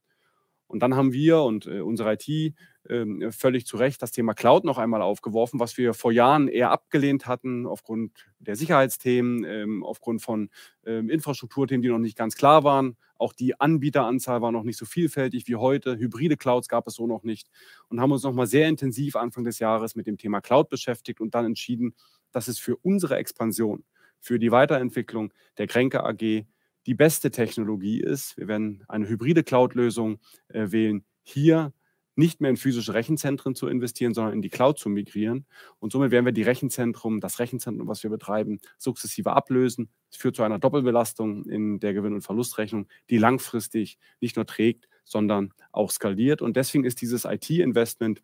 Und dann haben wir und äh, unsere IT ähm, völlig zu Recht das Thema Cloud noch einmal aufgeworfen, was wir vor Jahren eher abgelehnt hatten, aufgrund der Sicherheitsthemen, ähm, aufgrund von ähm, Infrastrukturthemen, die noch nicht ganz klar waren. Auch die Anbieteranzahl war noch nicht so vielfältig wie heute. Hybride Clouds gab es so noch nicht. Und haben uns nochmal sehr intensiv Anfang des Jahres mit dem Thema Cloud beschäftigt und dann entschieden, dass es für unsere Expansion, für die Weiterentwicklung der Kränke AG die beste Technologie ist. Wir werden eine hybride Cloud-Lösung äh, wählen, hier nicht mehr in physische Rechenzentren zu investieren, sondern in die Cloud zu migrieren. Und somit werden wir die Rechenzentrum, das Rechenzentrum, was wir betreiben, sukzessive ablösen. Es führt zu einer Doppelbelastung in der Gewinn- und Verlustrechnung, die langfristig nicht nur trägt, sondern auch skaliert. Und deswegen ist dieses IT-Investment,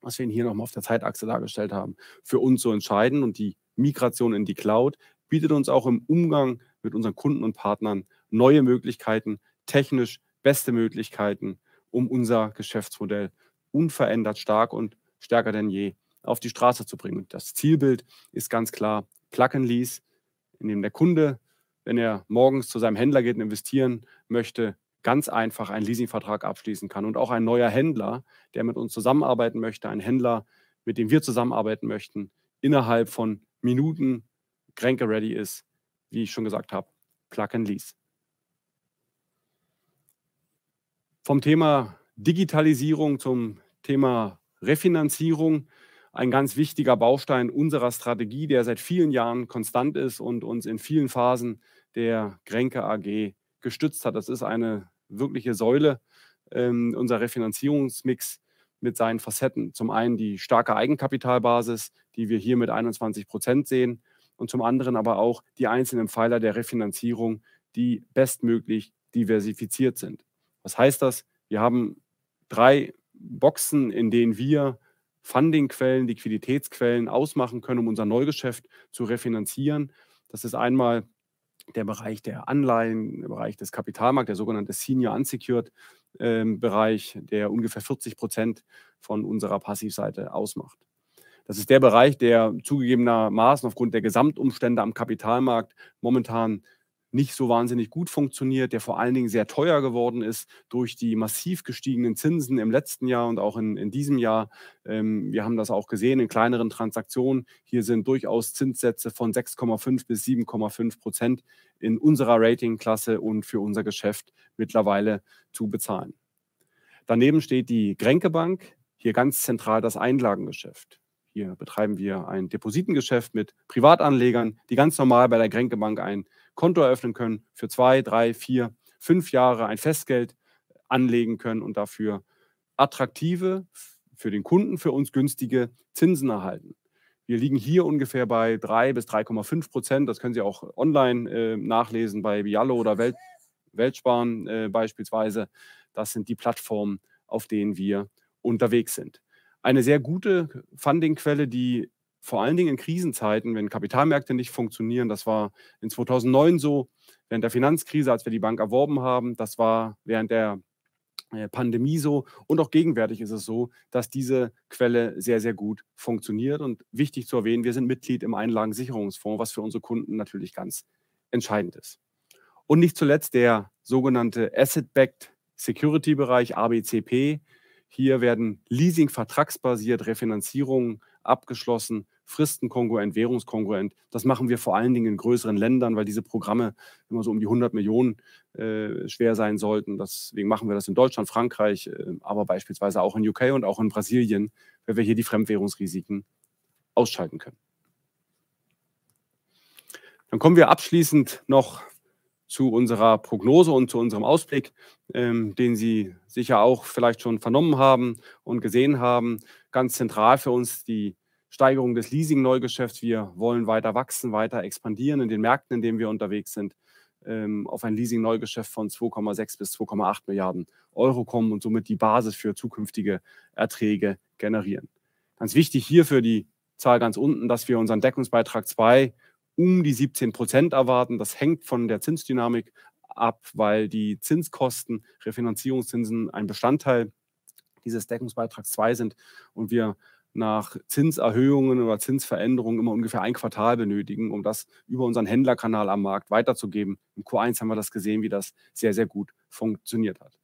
was wir Ihnen hier nochmal auf der Zeitachse dargestellt haben, für uns so entscheidend. Und die Migration in die Cloud bietet uns auch im Umgang mit unseren Kunden und Partnern neue Möglichkeiten, technisch beste Möglichkeiten, um unser Geschäftsmodell unverändert stark und stärker denn je auf die Straße zu bringen. Und das Zielbild ist ganz klar Plug and Lease, in dem der Kunde, wenn er morgens zu seinem Händler geht und investieren möchte, ganz einfach einen Leasingvertrag abschließen kann. Und auch ein neuer Händler, der mit uns zusammenarbeiten möchte, ein Händler, mit dem wir zusammenarbeiten möchten, innerhalb von Minuten Kränke ready ist, wie ich schon gesagt habe, Plug and Lease. Vom Thema Digitalisierung zum Thema Refinanzierung, ein ganz wichtiger Baustein unserer Strategie, der seit vielen Jahren konstant ist und uns in vielen Phasen der Kränke AG gestützt hat. Das ist eine wirkliche Säule ähm, unser Refinanzierungsmix mit seinen Facetten. Zum einen die starke Eigenkapitalbasis, die wir hier mit 21 Prozent sehen, und zum anderen aber auch die einzelnen Pfeiler der Refinanzierung, die bestmöglich diversifiziert sind. Was heißt das? Wir haben drei Boxen, in denen wir Fundingquellen, Liquiditätsquellen ausmachen können, um unser Neugeschäft zu refinanzieren. Das ist einmal der Bereich der Anleihen, der Bereich des Kapitalmarkts, der sogenannte Senior Unsecured äh, Bereich, der ungefähr 40 Prozent von unserer Passivseite ausmacht. Das ist der Bereich, der zugegebenermaßen aufgrund der Gesamtumstände am Kapitalmarkt momentan nicht so wahnsinnig gut funktioniert, der vor allen Dingen sehr teuer geworden ist durch die massiv gestiegenen Zinsen im letzten Jahr und auch in, in diesem Jahr. Ähm, wir haben das auch gesehen in kleineren Transaktionen. Hier sind durchaus Zinssätze von 6,5 bis 7,5 Prozent in unserer Ratingklasse und für unser Geschäft mittlerweile zu bezahlen. Daneben steht die Gränke Bank, hier ganz zentral das Einlagengeschäft. Hier betreiben wir ein Depositengeschäft mit Privatanlegern, die ganz normal bei der Grenke Bank ein Konto eröffnen können, für zwei, drei, vier, fünf Jahre ein Festgeld anlegen können und dafür attraktive, für den Kunden, für uns günstige Zinsen erhalten. Wir liegen hier ungefähr bei 3 bis 3,5 Prozent. Das können Sie auch online äh, nachlesen bei Bialo oder Welt, Weltsparen äh, beispielsweise. Das sind die Plattformen, auf denen wir unterwegs sind eine sehr gute Fundingquelle, die vor allen Dingen in Krisenzeiten, wenn Kapitalmärkte nicht funktionieren, das war in 2009 so, während der Finanzkrise, als wir die Bank erworben haben, das war während der äh, Pandemie so und auch gegenwärtig ist es so, dass diese Quelle sehr, sehr gut funktioniert. Und wichtig zu erwähnen, wir sind Mitglied im Einlagensicherungsfonds, was für unsere Kunden natürlich ganz entscheidend ist. Und nicht zuletzt der sogenannte Asset-Backed Security-Bereich, ABCP, hier werden Leasing-vertragsbasiert Refinanzierungen abgeschlossen, fristenkongruent, währungskongruent. Das machen wir vor allen Dingen in größeren Ländern, weil diese Programme immer so um die 100 Millionen äh, schwer sein sollten. Deswegen machen wir das in Deutschland, Frankreich, äh, aber beispielsweise auch in UK und auch in Brasilien, weil wir hier die Fremdwährungsrisiken ausschalten können. Dann kommen wir abschließend noch zu unserer Prognose und zu unserem Ausblick, ähm, den Sie sicher auch vielleicht schon vernommen haben und gesehen haben. Ganz zentral für uns die Steigerung des Leasing-Neugeschäfts. Wir wollen weiter wachsen, weiter expandieren in den Märkten, in denen wir unterwegs sind, ähm, auf ein Leasing-Neugeschäft von 2,6 bis 2,8 Milliarden Euro kommen und somit die Basis für zukünftige Erträge generieren. Ganz wichtig hier für die Zahl ganz unten, dass wir unseren Deckungsbeitrag 2 um die 17 Prozent erwarten. Das hängt von der Zinsdynamik ab, weil die Zinskosten, Refinanzierungszinsen ein Bestandteil dieses Deckungsbeitrags 2 sind und wir nach Zinserhöhungen oder Zinsveränderungen immer ungefähr ein Quartal benötigen, um das über unseren Händlerkanal am Markt weiterzugeben. Im Q1 haben wir das gesehen, wie das sehr, sehr gut funktioniert hat.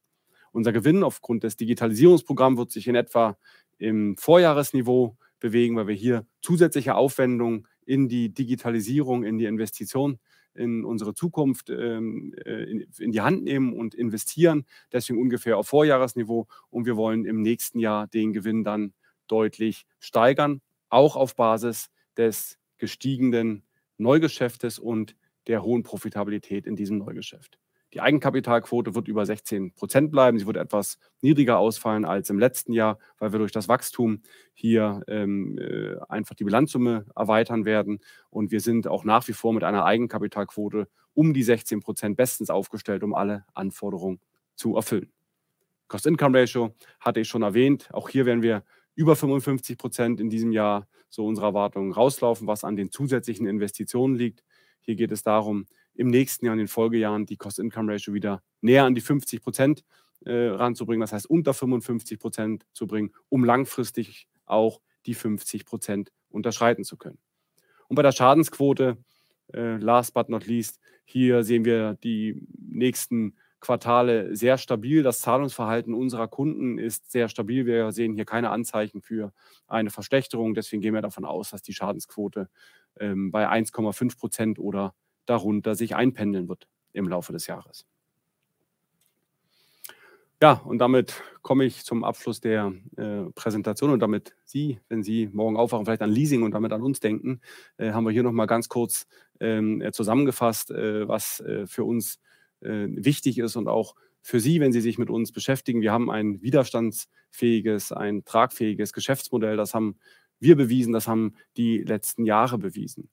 Unser Gewinn aufgrund des Digitalisierungsprogramms wird sich in etwa im Vorjahresniveau bewegen, weil wir hier zusätzliche Aufwendungen in die Digitalisierung, in die Investition, in unsere Zukunft ähm, äh, in, die Hand nehmen und investieren. Deswegen ungefähr auf Vorjahresniveau. Und wir wollen im nächsten Jahr den Gewinn dann deutlich steigern, auch auf Basis des gestiegenen Neugeschäftes und der hohen Profitabilität in diesem Neugeschäft. Die Eigenkapitalquote wird über 16 Prozent bleiben. Sie wird etwas niedriger ausfallen als im letzten Jahr, weil wir durch das Wachstum hier ähm, äh, einfach die Bilanzsumme erweitern werden. Und wir sind auch nach wie vor mit einer Eigenkapitalquote um die 16 Prozent bestens aufgestellt, um alle Anforderungen zu erfüllen. Cost-Income-Ratio hatte ich schon erwähnt. Auch hier werden wir über 55 Prozent in diesem Jahr so unserer Erwartungen rauslaufen, was an den zusätzlichen Investitionen liegt. Hier geht es darum, im nächsten Jahr und in den Folgejahren die Cost-Income-Ratio wieder näher an die 50 Prozent äh, ranzubringen, das heißt unter 55 Prozent zu bringen, um langfristig auch die 50 Prozent unterschreiten zu können. Und bei der Schadensquote, äh, last but not least, hier sehen wir die nächsten Quartale sehr stabil. Das Zahlungsverhalten unserer Kunden ist sehr stabil. Wir sehen hier keine Anzeichen für eine Verschlechterung. Deswegen gehen wir davon aus, dass die Schadensquote ähm, bei 1,5 Prozent oder darunter sich einpendeln wird im Laufe des Jahres. Ja, und damit komme ich zum Abschluss der äh, Präsentation und damit Sie, wenn Sie morgen aufwachen, vielleicht an Leasing und damit an uns denken, äh, haben wir hier nochmal ganz kurz ähm, äh, zusammengefasst, äh, was äh, für uns äh, wichtig ist und auch für Sie, wenn Sie sich mit uns beschäftigen. Wir haben ein widerstandsfähiges, ein tragfähiges Geschäftsmodell. Das haben wir bewiesen, das haben die letzten Jahre bewiesen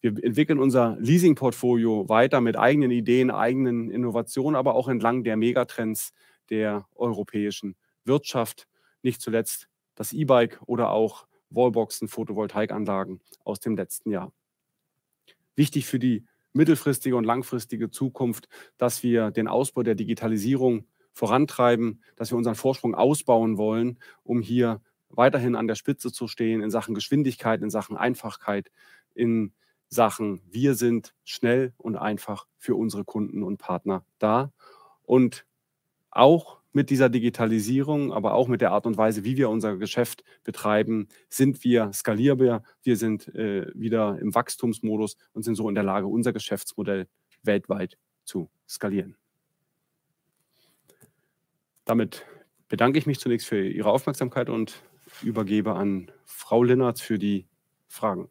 wir entwickeln unser Leasing-Portfolio weiter mit eigenen Ideen, eigenen Innovationen, aber auch entlang der Megatrends der europäischen Wirtschaft. Nicht zuletzt das E-Bike oder auch Wallboxen, Photovoltaikanlagen aus dem letzten Jahr. Wichtig für die mittelfristige und langfristige Zukunft, dass wir den Ausbau der Digitalisierung vorantreiben, dass wir unseren Vorsprung ausbauen wollen, um hier weiterhin an der Spitze zu stehen in Sachen Geschwindigkeit, in Sachen Einfachkeit, in Sachen. Wir sind schnell und einfach für unsere Kunden und Partner da. Und auch mit dieser Digitalisierung, aber auch mit der Art und Weise, wie wir unser Geschäft betreiben, sind wir skalierbar, wir sind äh, wieder im Wachstumsmodus und sind so in der Lage, unser Geschäftsmodell weltweit zu skalieren. Damit bedanke ich mich zunächst für Ihre Aufmerksamkeit und übergebe an Frau Linnertz für die Fragen.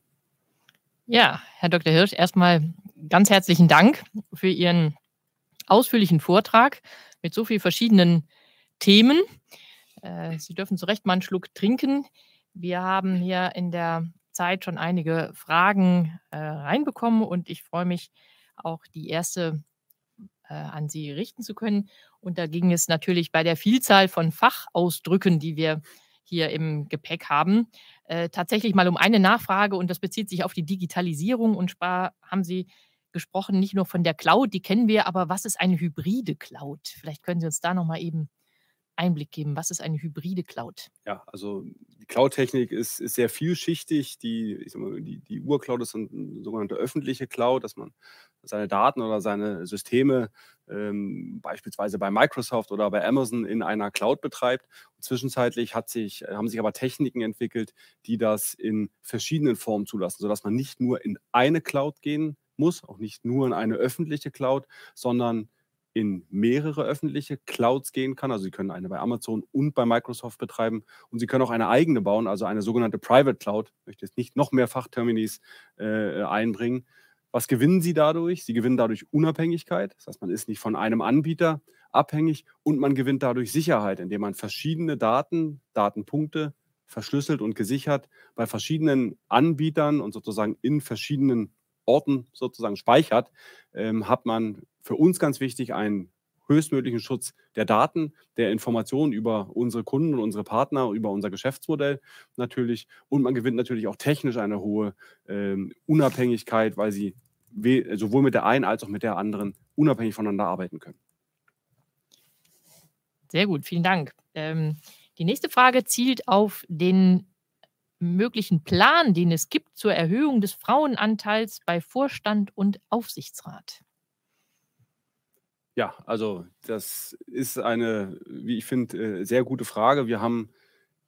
Ja, Herr Dr. Hirsch, erstmal ganz herzlichen Dank für Ihren ausführlichen Vortrag mit so vielen verschiedenen Themen. Äh, Sie dürfen zu Recht mal einen Schluck trinken. Wir haben hier in der Zeit schon einige Fragen äh, reinbekommen und ich freue mich, auch die erste äh, an Sie richten zu können. Und da ging es natürlich bei der Vielzahl von Fachausdrücken, die wir hier im Gepäck haben. Äh, tatsächlich mal um eine Nachfrage und das bezieht sich auf die Digitalisierung und Spar haben Sie gesprochen, nicht nur von der Cloud, die kennen wir, aber was ist eine hybride Cloud? Vielleicht können Sie uns da nochmal eben Einblick geben. Was ist eine hybride Cloud? Ja, also die Cloud-Technik ist, ist, sehr vielschichtig. Die, die, die Ur-Cloud ist eine sogenannte öffentliche Cloud, dass man seine Daten oder seine Systeme ähm, beispielsweise bei Microsoft oder bei Amazon in einer Cloud betreibt. Und zwischenzeitlich hat sich, haben sich aber Techniken entwickelt, die das in verschiedenen Formen zulassen, sodass man nicht nur in eine Cloud gehen muss, auch nicht nur in eine öffentliche Cloud, sondern in mehrere öffentliche Clouds gehen kann. Also Sie können eine bei Amazon und bei Microsoft betreiben und Sie können auch eine eigene bauen, also eine sogenannte Private Cloud. Ich möchte jetzt nicht noch mehr Fachterminis äh, einbringen, was gewinnen sie dadurch? Sie gewinnen dadurch Unabhängigkeit, das heißt, man ist nicht von einem Anbieter abhängig und man gewinnt dadurch Sicherheit, indem man verschiedene Daten, Datenpunkte verschlüsselt und gesichert bei verschiedenen Anbietern und sozusagen in verschiedenen Orten sozusagen speichert, ähm, hat man für uns ganz wichtig einen höchstmöglichen Schutz der Daten, der Informationen über unsere Kunden und unsere Partner, über unser Geschäftsmodell natürlich. Und man gewinnt natürlich auch technisch eine hohe ähm, Unabhängigkeit, weil sie sowohl mit der einen als auch mit der anderen unabhängig voneinander arbeiten können. Sehr gut, vielen Dank. Ähm, die nächste Frage zielt auf den möglichen Plan, den es gibt zur Erhöhung des Frauenanteils bei Vorstand und Aufsichtsrat. Ja, also das ist eine, wie ich finde, äh, sehr gute Frage. Wir haben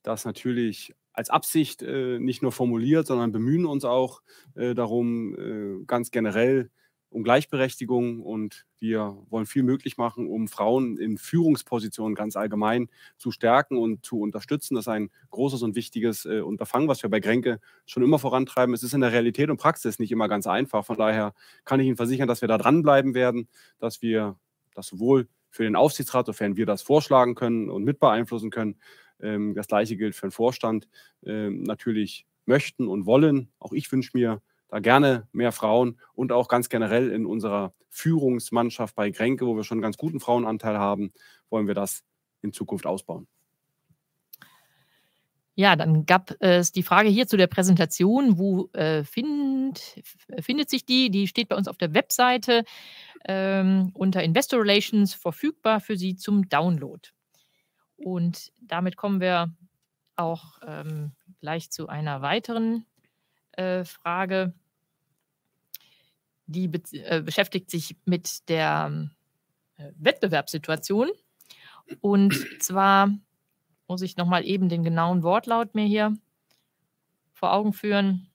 das natürlich als Absicht äh, nicht nur formuliert, sondern bemühen uns auch äh, darum, äh, ganz generell um Gleichberechtigung und wir wollen viel möglich machen, um Frauen in Führungspositionen ganz allgemein zu stärken und zu unterstützen. Das ist ein großes und wichtiges äh, Unterfangen, was wir bei Gränke schon immer vorantreiben. Es ist in der Realität und Praxis nicht immer ganz einfach. Von daher kann ich Ihnen versichern, dass wir da dranbleiben werden, dass wir das sowohl für den Aufsichtsrat, sofern wir das vorschlagen können und mit beeinflussen können, ähm, das gleiche gilt für den Vorstand, ähm, natürlich möchten und wollen. Auch ich wünsche mir da gerne mehr Frauen und auch ganz generell in unserer Führungsmannschaft bei Kränke, wo wir schon einen ganz guten Frauenanteil haben, wollen wir das in Zukunft ausbauen. Ja, dann gab es die Frage hier zu der Präsentation. Wo äh, find, findet sich die? Die steht bei uns auf der Webseite ähm, unter Investor Relations verfügbar für Sie zum Download. Und damit kommen wir auch ähm, gleich zu einer weiteren äh, Frage. Die be äh, beschäftigt sich mit der ähm, äh, Wettbewerbssituation. Und zwar muss ich nochmal eben den genauen Wortlaut mir hier vor Augen führen.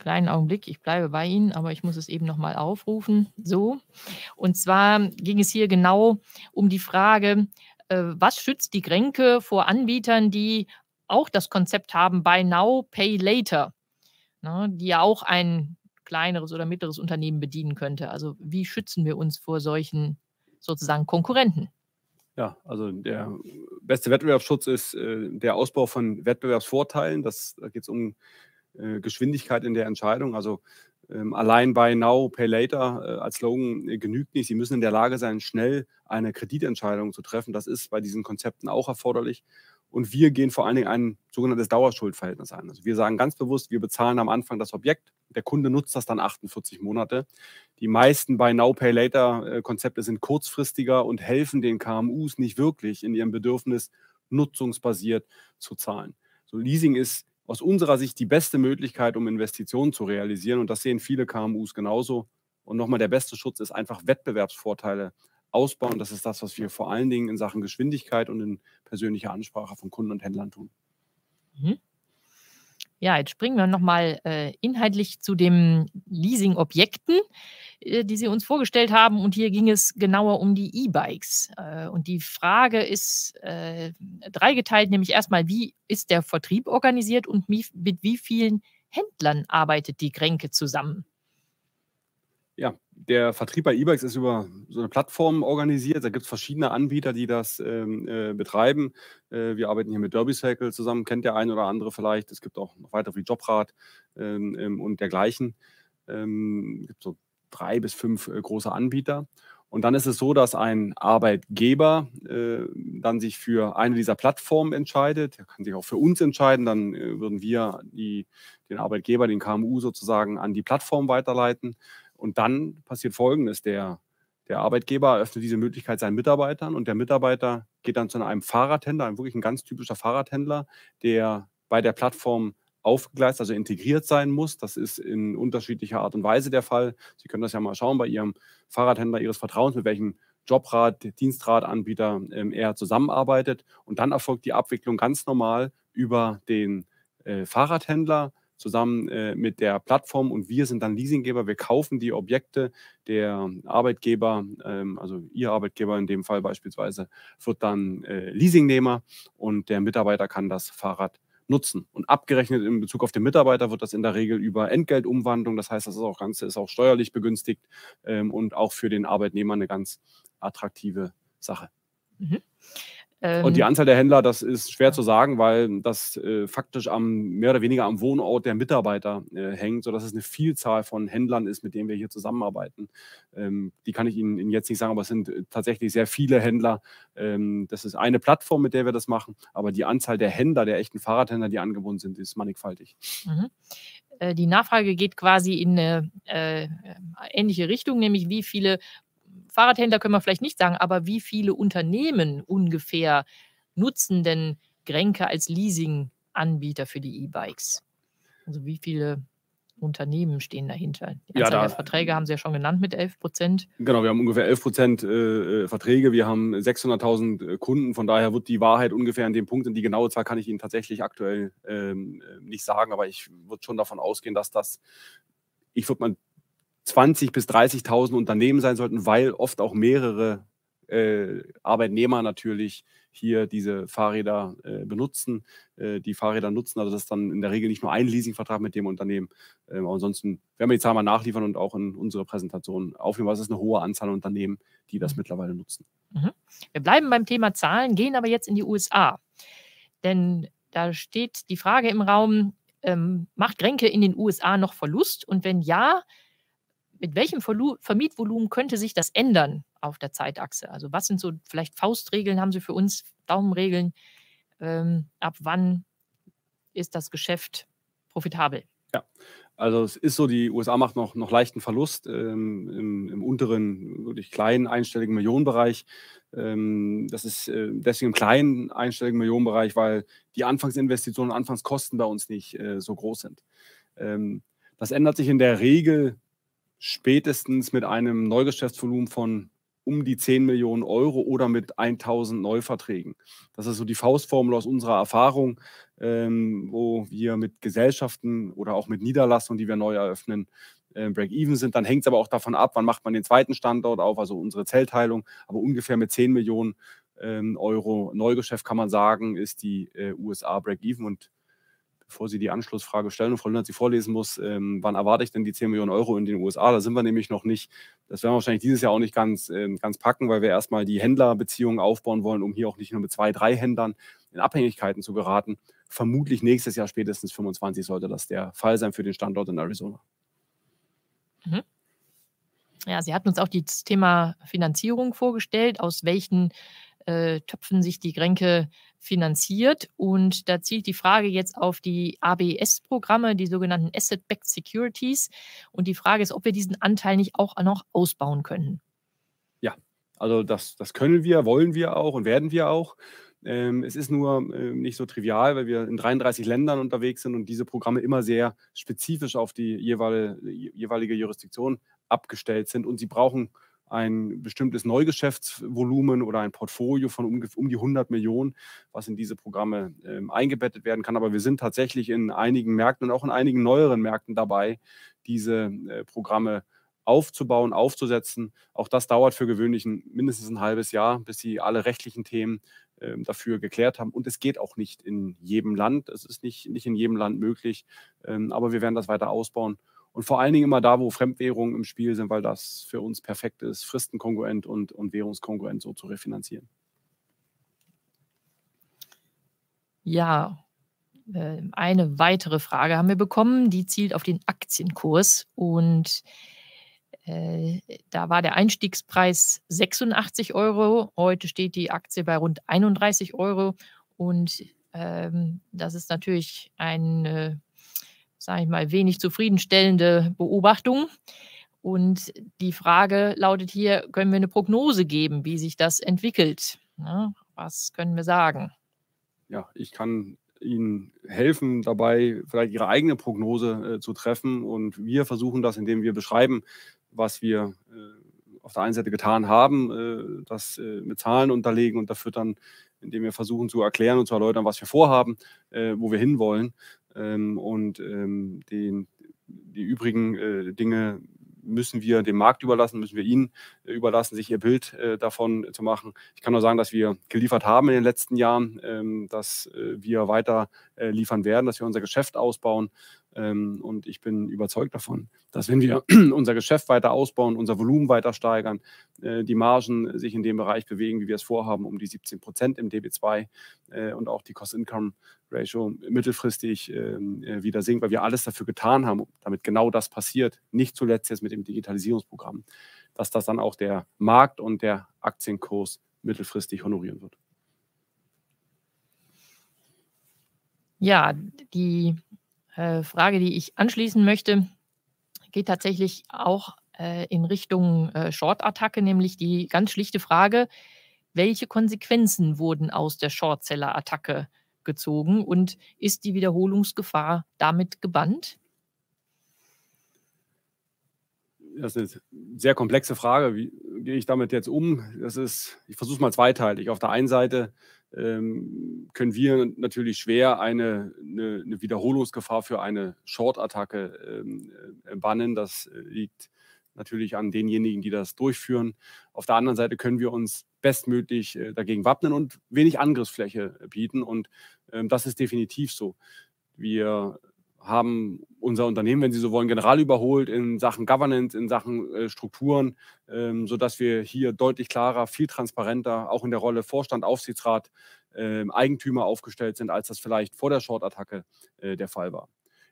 kleinen Augenblick, ich bleibe bei Ihnen, aber ich muss es eben nochmal aufrufen. So. Und zwar ging es hier genau um die Frage, äh, was schützt die Grenke vor Anbietern, die auch das Konzept haben, Buy Now, Pay Later, ne, die ja auch ein kleineres oder mittleres Unternehmen bedienen könnte. Also wie schützen wir uns vor solchen sozusagen Konkurrenten? Ja, also der beste Wettbewerbsschutz ist äh, der Ausbau von Wettbewerbsvorteilen. Das, da geht es um äh, Geschwindigkeit in der Entscheidung. Also ähm, allein bei Now, Pay Later äh, als Slogan äh, genügt nicht. Sie müssen in der Lage sein, schnell eine Kreditentscheidung zu treffen. Das ist bei diesen Konzepten auch erforderlich. Und wir gehen vor allen Dingen ein sogenanntes Dauerschuldverhältnis ein. Also wir sagen ganz bewusst, wir bezahlen am Anfang das Objekt. Der Kunde nutzt das dann 48 Monate. Die meisten bei Now Pay Later Konzepte sind kurzfristiger und helfen den KMUs nicht wirklich in ihrem Bedürfnis, nutzungsbasiert zu zahlen. So Leasing ist aus unserer Sicht die beste Möglichkeit, um Investitionen zu realisieren. Und das sehen viele KMUs genauso. Und nochmal, der beste Schutz ist einfach Wettbewerbsvorteile ausbauen. Das ist das, was wir vor allen Dingen in Sachen Geschwindigkeit und in persönlicher Ansprache von Kunden und Händlern tun. Mhm. Ja, jetzt springen wir nochmal äh, inhaltlich zu den Leasing-Objekten, äh, die Sie uns vorgestellt haben. Und hier ging es genauer um die E-Bikes. Äh, und die Frage ist äh, dreigeteilt, nämlich erstmal, wie ist der Vertrieb organisiert und wie, mit wie vielen Händlern arbeitet die Kränke zusammen? Ja, der Vertrieb bei E-Bikes ist über so eine Plattform organisiert. Da gibt es verschiedene Anbieter, die das ähm, äh, betreiben. Äh, wir arbeiten hier mit Derby Cycle zusammen, kennt der ein oder andere vielleicht. Es gibt auch noch weitere wie Jobrad ähm, ähm und dergleichen. Es ähm, gibt so drei bis fünf äh, große Anbieter. Und dann ist es so, dass ein Arbeitgeber äh, dann sich für eine dieser Plattformen entscheidet. Er kann sich auch für uns entscheiden. Dann äh, würden wir die, den Arbeitgeber, den KMU sozusagen an die Plattform weiterleiten. Und dann passiert Folgendes, der, der Arbeitgeber eröffnet diese Möglichkeit seinen Mitarbeitern und der Mitarbeiter geht dann zu einem Fahrradhändler, einem wirklich ein ganz typischer Fahrradhändler, der bei der Plattform aufgegleist, also integriert sein muss. Das ist in unterschiedlicher Art und Weise der Fall. Sie können das ja mal schauen bei Ihrem Fahrradhändler Ihres Vertrauens, mit welchem Jobrat, Dienstratanbieter ähm, er zusammenarbeitet. Und dann erfolgt die Abwicklung ganz normal über den äh, Fahrradhändler zusammen äh, mit der Plattform und wir sind dann Leasinggeber. Wir kaufen die Objekte der Arbeitgeber, ähm, also Ihr Arbeitgeber in dem Fall beispielsweise, wird dann äh, Leasingnehmer und der Mitarbeiter kann das Fahrrad nutzen. Und abgerechnet in Bezug auf den Mitarbeiter wird das in der Regel über Entgeltumwandlung. Das heißt, das ist auch Ganze ist auch steuerlich begünstigt ähm, und auch für den Arbeitnehmer eine ganz attraktive Sache. Mhm. Ähm und die ähm. Anzahl der Händler, das ist schwer zu sagen, weil das äh, faktisch am mehr oder weniger am Wohnort der Mitarbeiter äh, hängt, sodass es eine Vielzahl von Händlern ist, mit denen wir hier zusammenarbeiten. Ähm, die kann ich Ihnen, Ihnen, jetzt nicht sagen, aber es sind äh, tatsächlich sehr viele Händler. Ähm, das ist eine Plattform, mit der wir das machen, aber die Anzahl der Händler, der echten Fahrradhändler, die angebunden sind, ist mannigfaltig. Mhm äh, die Nachfrage geht quasi in eine äh, äh ähnliche Richtung, nämlich wie viele Fahrradhändler können wir vielleicht nicht sagen, aber wie viele Unternehmen ungefähr nutzen denn Grenke als Leasing-Anbieter für die E-Bikes? Also wie viele Unternehmen stehen dahinter? Die Anzahl ja, da, der Verträge haben Sie ja schon genannt mit 11 Prozent. Genau, wir haben ungefähr 11 Prozent äh, äh, Verträge, wir haben 600.000 äh, Kunden, von daher wird die Wahrheit ungefähr an dem Punkt, und die genaue Zahl kann ich Ihnen tatsächlich aktuell ähm, äh, nicht sagen, aber ich würde schon davon ausgehen, dass das, ich würde mal 20 bis 30.000 Unternehmen sein sollten, weil oft auch mehrere äh, Arbeitnehmer natürlich hier diese Fahrräder äh, benutzen, äh, die Fahrräder nutzen. Also das ist dann in der Regel nicht nur ein Leasingvertrag mit dem Unternehmen. Ähm, ansonsten werden wir die Zahl mal nachliefern und auch in unserer Präsentation aufnehmen, weil es ist eine hohe Anzahl an Unternehmen, die das mhm. mittlerweile nutzen. Mhm. Wir bleiben beim Thema Zahlen, gehen aber jetzt in die USA. Denn da steht die Frage im Raum, ähm, macht Grenke in den USA noch Verlust? Und wenn ja, mit welchem Vermietvolumen könnte sich das ändern auf der Zeitachse? Also was sind so vielleicht Faustregeln haben Sie für uns, Daumenregeln, ähm, ab wann ist das Geschäft profitabel? Ja, also es ist so, die USA macht noch, noch leichten Verlust ähm, im, im, unteren, wirklich kleinen einstelligen Millionenbereich. Ähm, das ist äh, deswegen im kleinen einstelligen Millionenbereich, weil die Anfangsinvestitionen, Anfangskosten bei uns nicht äh, so groß sind. Ähm, das ändert sich in der Regel spätestens mit einem Neugeschäftsvolumen von um die 10 Millionen Euro oder mit 1000 Neuverträgen. Das ist so die Faustformel aus unserer Erfahrung, ähm, wo wir mit Gesellschaften oder auch mit Niederlassungen, die wir neu eröffnen, äh, Break-Even sind. Dann hängt es aber auch davon ab, wann macht man den zweiten Standort auf, also unsere Zellteilung. Aber ungefähr mit 10 Millionen ähm, Euro Neugeschäft kann man sagen, ist die äh, USA Break-Even und bevor Sie die Anschlussfrage stellen und Frau Lindert sie vorlesen muss, ähm, wann erwarte ich denn die 10 Millionen Euro in den USA? Da sind wir nämlich noch nicht. Das werden wir wahrscheinlich dieses Jahr auch nicht ganz, ähm, ganz packen, weil wir erstmal die Händlerbeziehungen aufbauen wollen, um hier auch nicht nur mit zwei, drei Händlern in Abhängigkeiten zu geraten. Vermutlich nächstes Jahr spätestens 25 sollte das der Fall sein für den Standort in Arizona. Mhm. Ja, Sie hatten uns auch das Thema Finanzierung vorgestellt, aus welchen äh, Töpfen sich die Grenke finanziert. Und da zielt die Frage jetzt auf die ABS-Programme, die sogenannten Asset-Backed Securities. Und die Frage ist, ob wir diesen Anteil nicht auch noch ausbauen können. Ja, also das, das können wir, wollen wir auch und werden wir auch. Ähm, es ist nur ähm, nicht so trivial, weil wir in 33 Ländern unterwegs sind und diese Programme immer sehr spezifisch auf die jeweilige, jeweilige Jurisdiktion abgestellt sind. Und sie brauchen ein bestimmtes Neugeschäftsvolumen oder ein Portfolio von um, die 100 Millionen, was in diese Programme ähm, eingebettet werden kann. Aber wir sind tatsächlich in einigen Märkten und auch in einigen neueren Märkten dabei, diese äh, Programme aufzubauen, aufzusetzen. Auch das dauert für gewöhnlich mindestens ein halbes Jahr, bis sie alle rechtlichen Themen ähm, dafür geklärt haben. Und es geht auch nicht in jedem Land. Es ist nicht, nicht in jedem Land möglich. Ähm, aber wir werden das weiter ausbauen und vor allen Dingen immer da, wo Fremdwährungen im Spiel sind, weil das für uns perfekt ist, fristenkongruent und, und währungskongruent so zu refinanzieren. Ja, ähm, eine weitere Frage haben wir bekommen, die zielt auf den Aktienkurs. Und äh, da war der Einstiegspreis 86 Euro. Heute steht die Aktie bei rund 31 Euro. Und ähm, das ist natürlich eine äh, sage ich mal, wenig zufriedenstellende Beobachtung. Und die Frage lautet hier, können wir eine Prognose geben, wie sich das entwickelt? Na, ne, was können wir sagen? Ja, ich kann Ihnen helfen dabei, vielleicht Ihre eigene Prognose äh, zu treffen. Und wir versuchen das, indem wir beschreiben, was wir äh, auf der einen Seite getan haben, äh, das äh, mit Zahlen unterlegen und dafür dann, indem wir versuchen zu erklären und zu erläutern, was wir vorhaben, äh, wo wir hinwollen. Ähm, und ähm, den, die übrigen äh, Dinge müssen wir dem Markt überlassen, müssen wir ihnen äh, überlassen, sich ihr Bild äh, davon zu machen. Ich kann nur sagen, dass wir geliefert haben in den letzten Jahren, ähm, dass äh, wir weiter äh, liefern werden, dass wir unser Geschäft ausbauen ähm, und ich bin überzeugt davon, dass wenn wir unser Geschäft weiter ausbauen, unser Volumen weiter steigern, äh, die Margen sich in dem Bereich bewegen, wie wir es vorhaben, um die 17 Prozent im DB2 äh, und auch die Cost-Income-Ratio mittelfristig ähm, äh, wieder sinkt, weil wir alles dafür getan haben, damit genau das passiert. Nicht zuletzt jetzt mit dem Digitalisierungsprogramm, dass das dann auch der Markt und der Aktienkurs mittelfristig honorieren wird. Ja, die äh, Frage, die ich anschließen möchte, geht tatsächlich auch äh, in Richtung äh, Short-Attacke, nämlich die ganz schlichte Frage, welche Konsequenzen wurden aus der short seller attacke gezogen und ist die Wiederholungsgefahr damit gebannt? das ist eine sehr komplexe Frage. Wie gehe ich damit jetzt um? Das ist, ich versuche es mal zweiteilig. Auf der einen Seite ähm, können wir natürlich schwer eine, eine, eine Wiederholungsgefahr für eine Short-Attacke ähm, äh, bannen. Das äh, liegt natürlich an denjenigen, die das durchführen. Auf der anderen Seite können wir uns bestmöglich äh, dagegen wappnen und wenig Angriffsfläche bieten. Und ähm, das ist definitiv so. Wir haben unser Unternehmen, wenn Sie so wollen, general überholt in Sachen Governance, in Sachen äh, Strukturen, ähm, sodass wir hier deutlich klarer, viel transparenter, auch in der Rolle Vorstand, Aufsichtsrat, äh, Eigentümer aufgestellt sind, als das vielleicht vor der Short-Attacke äh, der Fall war.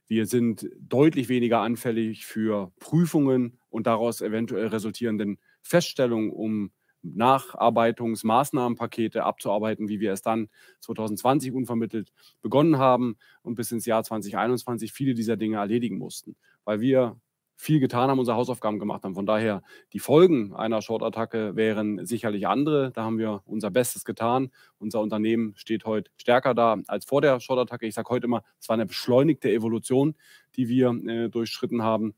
Wir sind deutlich weniger anfällig für Prüfungen und daraus eventuell resultierenden Feststellungen, um Nacharbeitungsmaßnahmenpakete abzuarbeiten, wie wir es dann 2020 unvermittelt begonnen haben und bis ins Jahr 2021 viele dieser Dinge erledigen mussten, weil wir viel getan haben, unsere Hausaufgaben gemacht haben. Von daher, die Folgen einer Short-Attacke wären sicherlich andere. Da haben wir unser Bestes getan. Unser Unternehmen steht heute stärker da als vor der Short-Attacke. Ich sage heute immer, es war eine beschleunigte Evolution, die wir äh, durchschritten haben.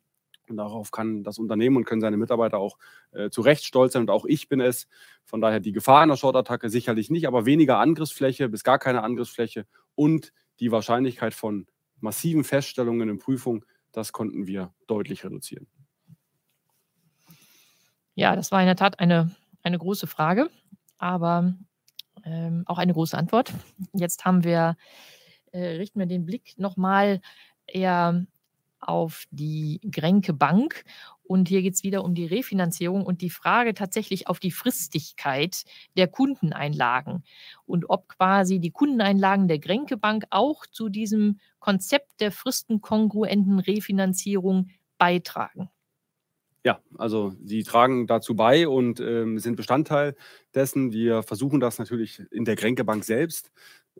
Und darauf kann das Unternehmen und können seine Mitarbeiter auch äh, zu Recht stolz sein. Und auch ich bin es. Von daher die Gefahr einer Short-Attacke sicherlich nicht, aber weniger Angriffsfläche bis gar keine Angriffsfläche und die Wahrscheinlichkeit von massiven Feststellungen in Prüfung, das konnten wir deutlich reduzieren. Ja, das war in der Tat eine, eine große Frage, aber ähm, auch eine große Antwort. Jetzt haben wir, äh, richten wir den Blick nochmal eher auf die Grenke Bank. Und hier geht es wieder um die Refinanzierung und die Frage tatsächlich auf die Fristigkeit der Kundeneinlagen und ob quasi die Kundeneinlagen der Grenke Bank auch zu diesem Konzept der fristenkongruenten Refinanzierung beitragen. Ja, also sie tragen dazu bei und ähm, sind Bestandteil dessen. Wir versuchen das natürlich in der Gränkebank selbst.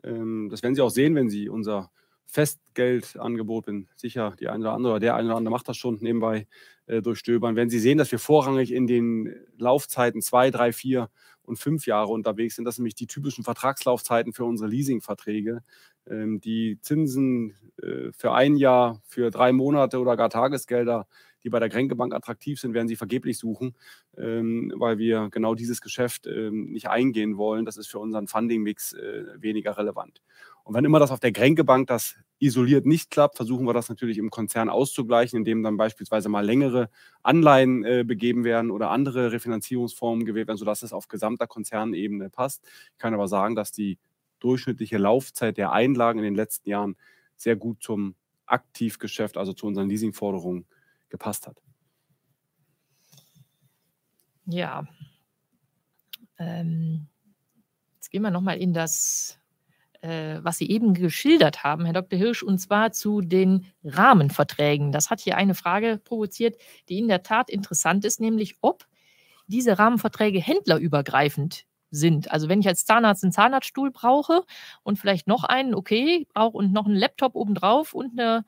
Ähm, das werden Sie auch sehen, wenn Sie unser Festgeldangebot bin sicher, die eine oder andere der eine oder andere macht das schon nebenbei äh, durchstöbern. Wenn Sie sehen, dass wir vorrangig in den Laufzeiten zwei, drei, vier und fünf Jahre unterwegs sind, das sind nämlich die typischen Vertragslaufzeiten für unsere Leasingverträge, ähm, die Zinsen äh, für ein Jahr, für drei Monate oder gar Tagesgelder, die bei der Kränkebank attraktiv sind, werden Sie vergeblich suchen, ähm, weil wir genau dieses Geschäft ähm, nicht eingehen wollen. Das ist für unseren Funding-Mix äh, weniger relevant. Und wenn immer das auf der Gränkebank das isoliert nicht klappt, versuchen wir das natürlich im Konzern auszugleichen, indem dann beispielsweise mal längere Anleihen äh, begeben werden oder andere Refinanzierungsformen gewählt werden, sodass es auf gesamter Konzernebene passt. Ich kann aber sagen, dass die durchschnittliche Laufzeit der Einlagen in den letzten Jahren sehr gut zum Aktivgeschäft, also zu unseren Leasingforderungen gepasst hat. Ja. Ähm, jetzt gehen wir nochmal in das äh, was Sie eben geschildert haben, Herr Dr. Hirsch, und zwar zu den Rahmenverträgen. Das hat hier eine Frage provoziert, die in der Tat interessant ist, nämlich ob diese Rahmenverträge händlerübergreifend sind. Also wenn ich als Zahnarzt einen Zahnarztstuhl brauche und vielleicht noch einen, okay, brauche und noch einen Laptop obendrauf und eine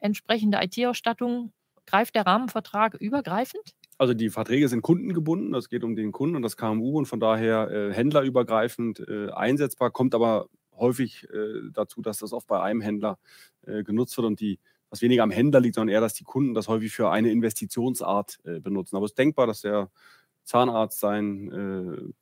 entsprechende IT-Ausstattung, greift der Rahmenvertrag übergreifend? Also die Verträge sind kundengebunden, das geht um den Kunden und das KMU und von daher äh, händlerübergreifend äh, einsetzbar, kommt aber häufig äh, dazu, dass das oft bei einem Händler äh, genutzt wird und die, was weniger am Händler liegt, sondern eher, dass die Kunden das häufig für eine Investitionsart äh, benutzen. Aber es ist denkbar, dass der Zahnarzt sein äh,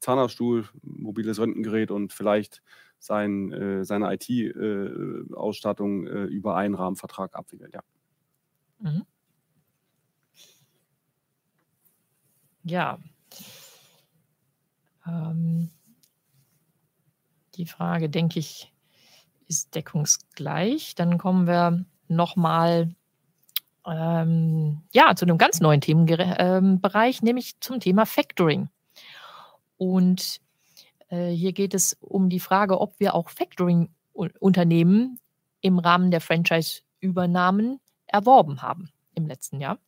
Zahnarztstuhl, mobiles Röntgengerät und vielleicht sein, äh, seine IT-Ausstattung äh, über einen Rahmenvertrag abwickelt, ja. Mhm. Ja. Ähm die Frage, denke ich, ist deckungsgleich. Dann kommen wir nochmal ähm, ja, zu einem ganz neuen Themenbereich, ähm, nämlich zum Thema Factoring. Und äh, hier geht es um die Frage, ob wir auch Factoring-Unternehmen im Rahmen der Franchise-Übernahmen erworben haben im letzten Jahr.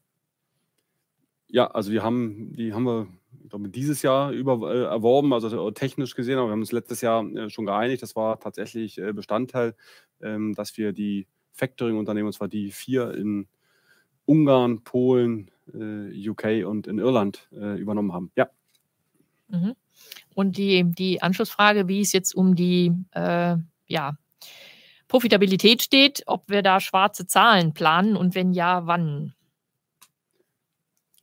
Ja, also wir haben, die haben wir glaube, dieses Jahr über, äh, erworben, also äh, technisch gesehen, aber wir haben uns letztes Jahr äh, schon geeinigt. Das war tatsächlich äh, Bestandteil, ähm, dass wir die Factoring-Unternehmen, und zwar die vier in Ungarn, Polen, äh, UK und in Irland äh, übernommen haben. Ja. Mhm. Und die, die Anschlussfrage, wie es jetzt um die ja, Profitabilität steht, ob wir da schwarze Zahlen planen und wenn ja, wann?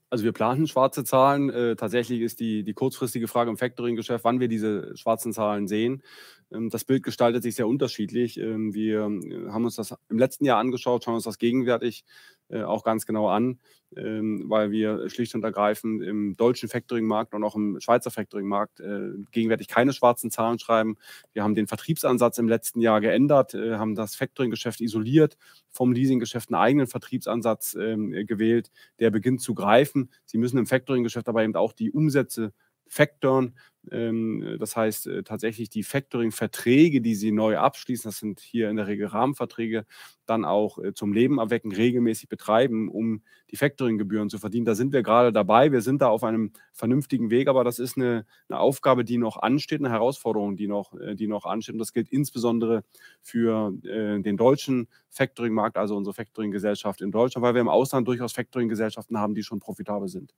Also wir planen schwarze Zahlen. Äh, tatsächlich ist die, die kurzfristige Frage im Factoring-Geschäft, wann wir diese schwarzen Zahlen sehen. Ähm, das Bild gestaltet sich sehr unterschiedlich. Ähm, wir äh, haben uns das im letzten Jahr angeschaut, schauen uns das gegenwärtig äh, auch ganz genau an, ähm, weil wir schlicht und ergreifend im deutschen Factoring-Markt und auch im Schweizer Factoring-Markt äh, gegenwärtig keine schwarzen Zahlen schreiben. Wir haben den Vertriebsansatz im letzten Jahr geändert, äh, haben das Factoring-Geschäft isoliert, vom Leasing-Geschäft einen eigenen Vertriebsansatz ähm, gewählt, der beginnt zu greifen. Sie müssen im Factoring-Geschäft aber eben auch die Umsätze Factoren. Ähm, das heißt äh, tatsächlich die Factoring-Verträge, die Sie neu abschließen, das sind hier in der Regel Rahmenverträge, dann auch äh, zum Leben erwecken, regelmäßig betreiben, um die Factoring-Gebühren zu verdienen. Da sind wir gerade dabei. Wir sind da auf einem vernünftigen Weg, aber das ist eine, eine Aufgabe, die noch ansteht, eine Herausforderung, die noch, äh, die noch ansteht. Und das gilt insbesondere für den deutschen Factoring-Markt, also unsere Factoring-Gesellschaft in Deutschland, weil wir im Ausland durchaus Factoring-Gesellschaften haben, die schon profitabel sind.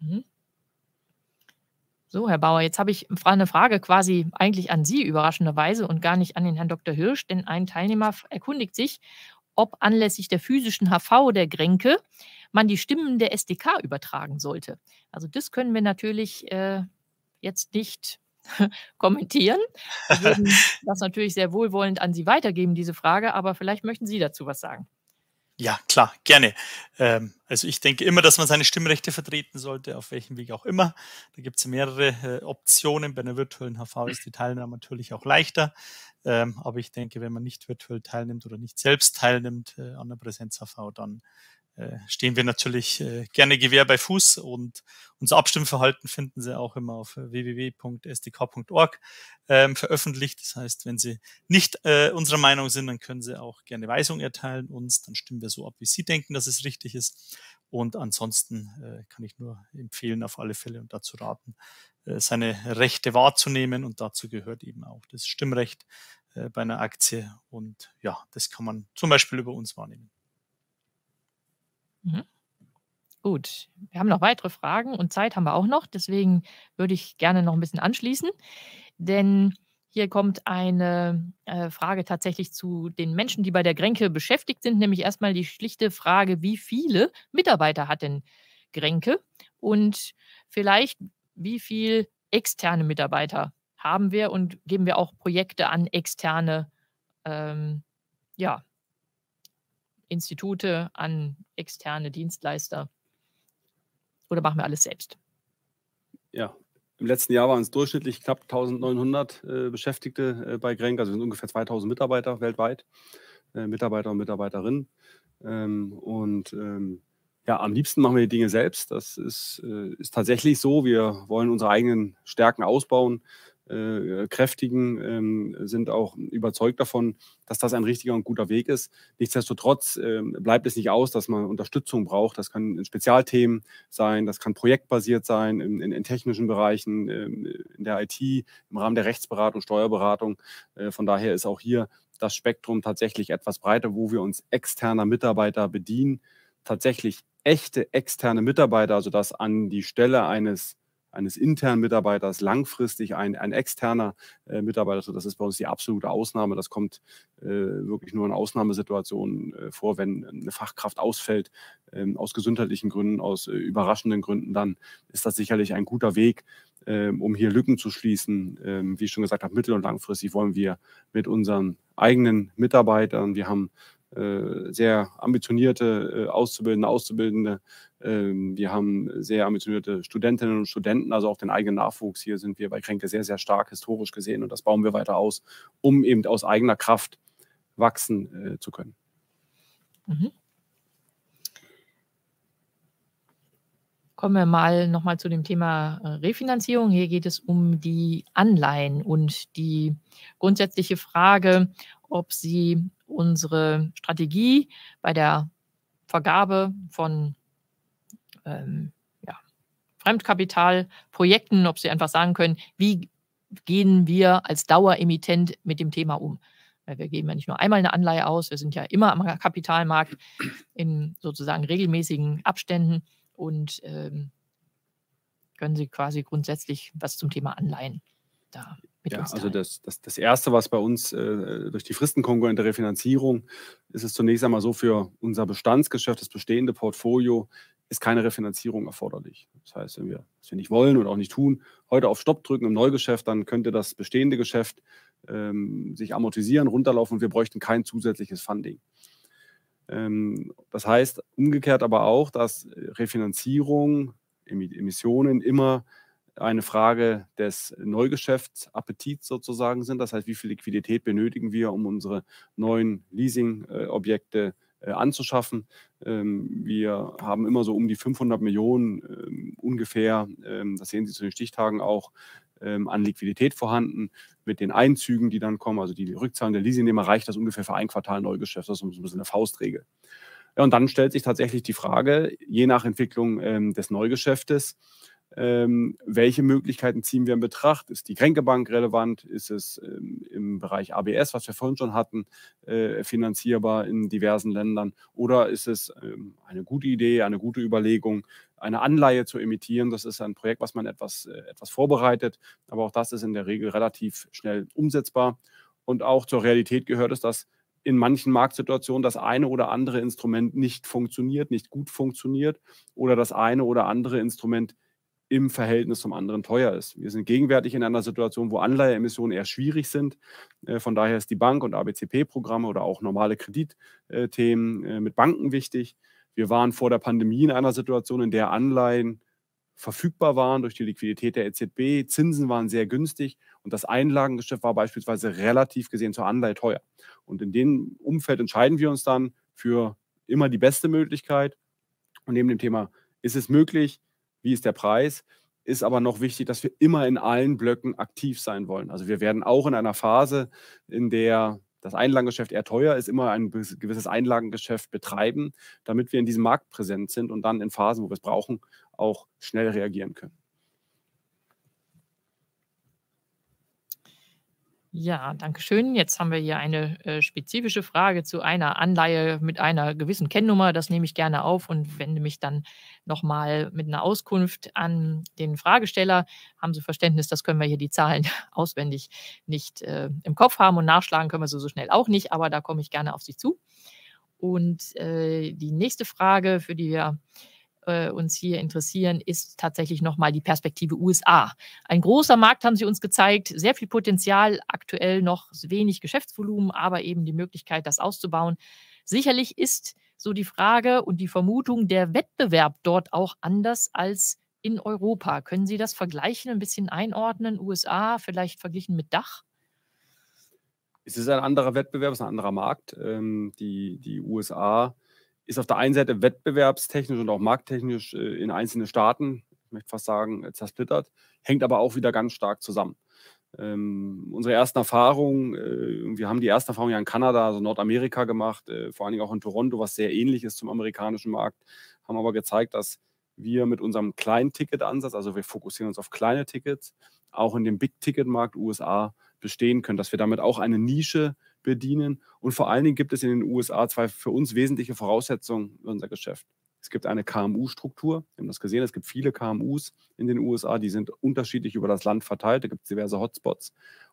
Mhm. So, Herr Bauer, jetzt habe ich eine Frage quasi eigentlich an Sie überraschenderweise und gar nicht an den Herrn Dr. Hirsch, denn ein Teilnehmer erkundigt sich, ob anlässlich der physischen HV der Gränke man die Stimmen der SDK übertragen sollte. Also das können wir natürlich äh, jetzt nicht kommentieren. Wir würden das natürlich sehr wohlwollend an Sie weitergeben, diese Frage, aber vielleicht möchten Sie dazu was sagen. Ja, klar, gerne. Ähm, also ich denke immer, dass man seine Stimmrechte vertreten sollte, auf welchem Weg auch immer. Da gibt es mehrere äh, Optionen. Bei einer virtuellen HV ist die Teilnahme natürlich auch leichter. Ähm, aber ich denke, wenn man nicht virtuell teilnimmt oder nicht selbst teilnimmt äh, an der Präsenz-HV, dann äh, stehen wir natürlich äh, gerne Gewehr bei Fuß und unser Abstimmverhalten finden Sie auch immer auf äh, www.sdk.org ähm, veröffentlicht. Das heißt, wenn Sie nicht unserer Meinung sind, dann können Sie auch gerne Weisung erteilen uns, dann stimmen wir so ab, wie Sie denken, dass es richtig ist. Und ansonsten kann ich nur empfehlen, auf alle Fälle und dazu raten, seine Rechte wahrzunehmen und dazu gehört eben auch das Stimmrecht bei einer Aktie und ja, das kann man zum Beispiel über uns wahrnehmen. Mhm. Gut, wir haben noch weitere Fragen und Zeit haben wir auch noch. Deswegen würde ich gerne noch ein bisschen anschließen, denn hier kommt eine äh, Frage tatsächlich zu den Menschen, die bei der Grenke beschäftigt sind, nämlich erstmal die schlichte Frage, wie viele Mitarbeiter hat denn Grenke und vielleicht wie viele externe Mitarbeiter haben wir und geben wir auch Projekte an externe ähm, ja, Institute, an externe Dienstleister oder machen wir alles selbst? Ja, im letzten Jahr waren es durchschnittlich knapp 1900 äh, Beschäftigte äh, bei Grenk, also sind ungefähr 2000 Mitarbeiter weltweit, äh, Mitarbeiter und Mitarbeiterinnen. Ähm, und ähm, ja, am liebsten machen wir die Dinge selbst. Das ist, äh, ist tatsächlich so. Wir wollen unsere eigenen Stärken ausbauen äh, kräftigen, ähm, sind auch überzeugt davon, dass das ein richtiger und guter Weg ist. Nichtsdestotrotz ähm, bleibt es nicht aus, dass man Unterstützung braucht. Das kann in Spezialthemen sein, das kann projektbasiert sein, in, in, in technischen Bereichen, ähm, in der IT, im Rahmen der Rechtsberatung, Steuerberatung. Äh, von daher ist auch hier das Spektrum tatsächlich etwas breiter, wo wir uns externer Mitarbeiter bedienen. Tatsächlich echte externe Mitarbeiter, also das an die Stelle eines eines internen Mitarbeiters, langfristig ein, ein externer äh, Mitarbeiter. Also das ist bei uns die absolute Ausnahme. Das kommt äh, wirklich nur in Ausnahmesituationen äh, vor, wenn eine Fachkraft ausfällt, ähm, aus gesundheitlichen Gründen, aus äh, überraschenden Gründen, dann ist das sicherlich ein guter Weg, ähm, um hier Lücken zu schließen. Ähm, wie ich schon gesagt habe, mittel- und langfristig wollen wir mit unseren eigenen Mitarbeitern, wir haben äh, sehr ambitionierte äh, Auszubildende, Auszubildende. Ähm, wir haben sehr ambitionierte Studentinnen und Studenten, also auch den eigenen Nachwuchs. Hier sind wir bei Kränke sehr, sehr stark historisch gesehen und das bauen wir weiter aus, um eben aus eigener Kraft wachsen äh, zu können. Mhm. kommen wir mal nochmal zu dem Thema Refinanzierung. Hier geht es um die Anleihen und die grundsätzliche Frage, ob sie unsere Strategie bei der Vergabe von ähm, ja, Fremdkapitalprojekten, ob Sie einfach sagen können, wie gehen wir als Daueremittent mit dem Thema um? Weil wir geben ja nicht nur einmal eine Anleihe aus, wir sind ja immer am Kapitalmarkt in sozusagen regelmäßigen Abständen und ähm, können Sie quasi grundsätzlich was zum Thema Anleihen da ja, also das, das, das Erste, was bei uns äh, durch die fristenkongruente Refinanzierung ist es zunächst einmal so für unser Bestandsgeschäft, das bestehende Portfolio, ist keine Refinanzierung erforderlich. Das heißt, wenn wir das wir nicht wollen oder auch nicht tun, heute auf Stopp drücken im Neugeschäft, dann könnte das bestehende Geschäft ähm, sich amortisieren, runterlaufen und wir bräuchten kein zusätzliches Funding. Ähm, das heißt umgekehrt aber auch, dass Refinanzierung, Emissionen immer eine Frage des Neugeschäftsappetits sozusagen sind. Das heißt, wie viel Liquidität benötigen wir, um unsere neuen Leasing-Objekte äh, anzuschaffen. Ähm, wir haben immer so um die 500 Millionen ähm, ungefähr, ähm, das sehen Sie zu den Stichtagen auch, an Liquidität vorhanden. Mit den Einzügen, die dann kommen, also die Rückzahlung der Leasingnehmer, reicht das ungefähr für ein Quartal Neugeschäft. Das ist so ein bisschen eine Faustregel. Ja, und dann stellt sich tatsächlich die Frage, je nach Entwicklung des Neugeschäftes, ähm, welche Möglichkeiten ziehen wir in Betracht? Ist die Kränkebank relevant? Ist es ähm, im Bereich ABS, was wir vorhin schon hatten, äh, finanzierbar in diversen Ländern? Oder ist es ähm, eine gute Idee, eine gute Überlegung, eine Anleihe zu emittieren? Das ist ein Projekt, was man etwas, äh, etwas vorbereitet, aber auch das ist in der Regel relativ schnell umsetzbar. Und auch zur Realität gehört es, dass in manchen Marktsituationen das eine oder andere Instrument nicht funktioniert, nicht gut funktioniert oder das eine oder andere Instrument nicht im Verhältnis zum anderen teuer ist. Wir sind gegenwärtig in einer Situation, wo Anleiheemissionen eher schwierig sind. Äh, von daher ist die Bank und ABCP-Programme oder auch normale Kreditthemen äh, mit Banken wichtig. Wir waren vor der Pandemie in einer Situation, in der Anleihen verfügbar waren durch die Liquidität der EZB. Zinsen waren sehr günstig und das Einlagengeschäft war beispielsweise relativ gesehen zur Anleihe teuer. Und in dem Umfeld entscheiden wir uns dann für immer die beste Möglichkeit. Und neben dem Thema, ist es möglich, wie ist der Preis, ist aber noch wichtig, dass wir immer in allen Blöcken aktiv sein wollen. Also wir werden auch in einer Phase, in der das Einlagengeschäft eher teuer ist, immer ein gewisses Einlagengeschäft betreiben, damit wir in diesem Markt präsent sind und dann in Phasen, wo wir es brauchen, auch schnell reagieren können. Ja, danke schön. Jetzt haben wir hier eine äh, spezifische Frage zu einer Anleihe mit einer gewissen Kennnummer. Das nehme ich gerne auf und wende mich dann nochmal mit einer Auskunft an den Fragesteller. Haben Sie Verständnis, das können wir hier die Zahlen auswendig nicht äh, im Kopf haben und nachschlagen können wir so, so schnell auch nicht, aber da komme ich gerne auf Sie zu. Und äh, die nächste Frage, für die wir äh, uns hier interessieren, ist tatsächlich nochmal die Perspektive USA. Ein großer Markt haben Sie uns gezeigt, sehr viel Potenzial, aktuell noch wenig Geschäftsvolumen, aber eben die Möglichkeit, das auszubauen. Sicherlich ist so die Frage und die Vermutung, der Wettbewerb dort auch anders als in Europa. Können Sie das vergleichen, ein bisschen einordnen? USA vielleicht verglichen mit Dach? Es ist ein anderer Wettbewerb, es ist ein anderer Markt. Ähm, die, die USA ist auf der einen Seite wettbewerbstechnisch und auch markttechnisch äh, in einzelne Staaten, ich möchte fast sagen, äh, zersplittert, hängt aber auch wieder ganz stark zusammen. Ähm, unsere ersten Erfahrungen, äh, wir haben die ersten Erfahrungen ja in Kanada, also Nordamerika gemacht, äh, vor allen Dingen auch in Toronto, was sehr ähnlich ist zum amerikanischen Markt, haben aber gezeigt, dass wir mit unserem Kleinticket-Ansatz, also wir fokussieren uns auf kleine Tickets, auch in dem Big-Ticket-Markt USA bestehen können, dass wir damit auch eine Nische bedienen. Und vor allen Dingen gibt es in den USA zwei für uns wesentliche Voraussetzungen für unser Geschäft. Es gibt eine KMU-Struktur. Wir haben das gesehen. Es gibt viele KMUs in den USA, die sind unterschiedlich über das Land verteilt. Da gibt es diverse Hotspots.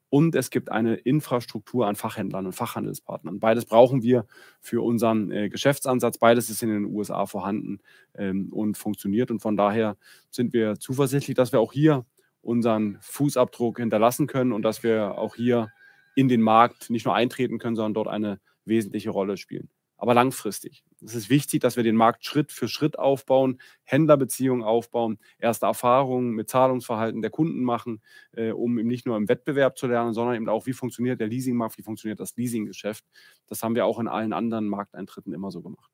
Und es gibt eine Infrastruktur an Fachhändlern und Fachhandelspartnern. Beides brauchen wir für unseren äh, Geschäftsansatz. Beides ist in den USA vorhanden ähm, und funktioniert. Und von daher sind wir zuversichtlich, dass wir auch hier unseren Fußabdruck hinterlassen können und dass wir auch hier in den Markt nicht nur eintreten können, sondern dort eine wesentliche Rolle spielen. Aber langfristig. Es ist wichtig, dass wir den Markt Schritt für Schritt aufbauen, Händlerbeziehungen aufbauen, erste Erfahrungen mit Zahlungsverhalten der Kunden machen, äh, um eben nicht nur im Wettbewerb zu lernen, sondern eben auch, wie funktioniert der Leasingmarkt, wie funktioniert das Leasinggeschäft. Das haben wir auch in allen anderen Markteintritten immer so gemacht.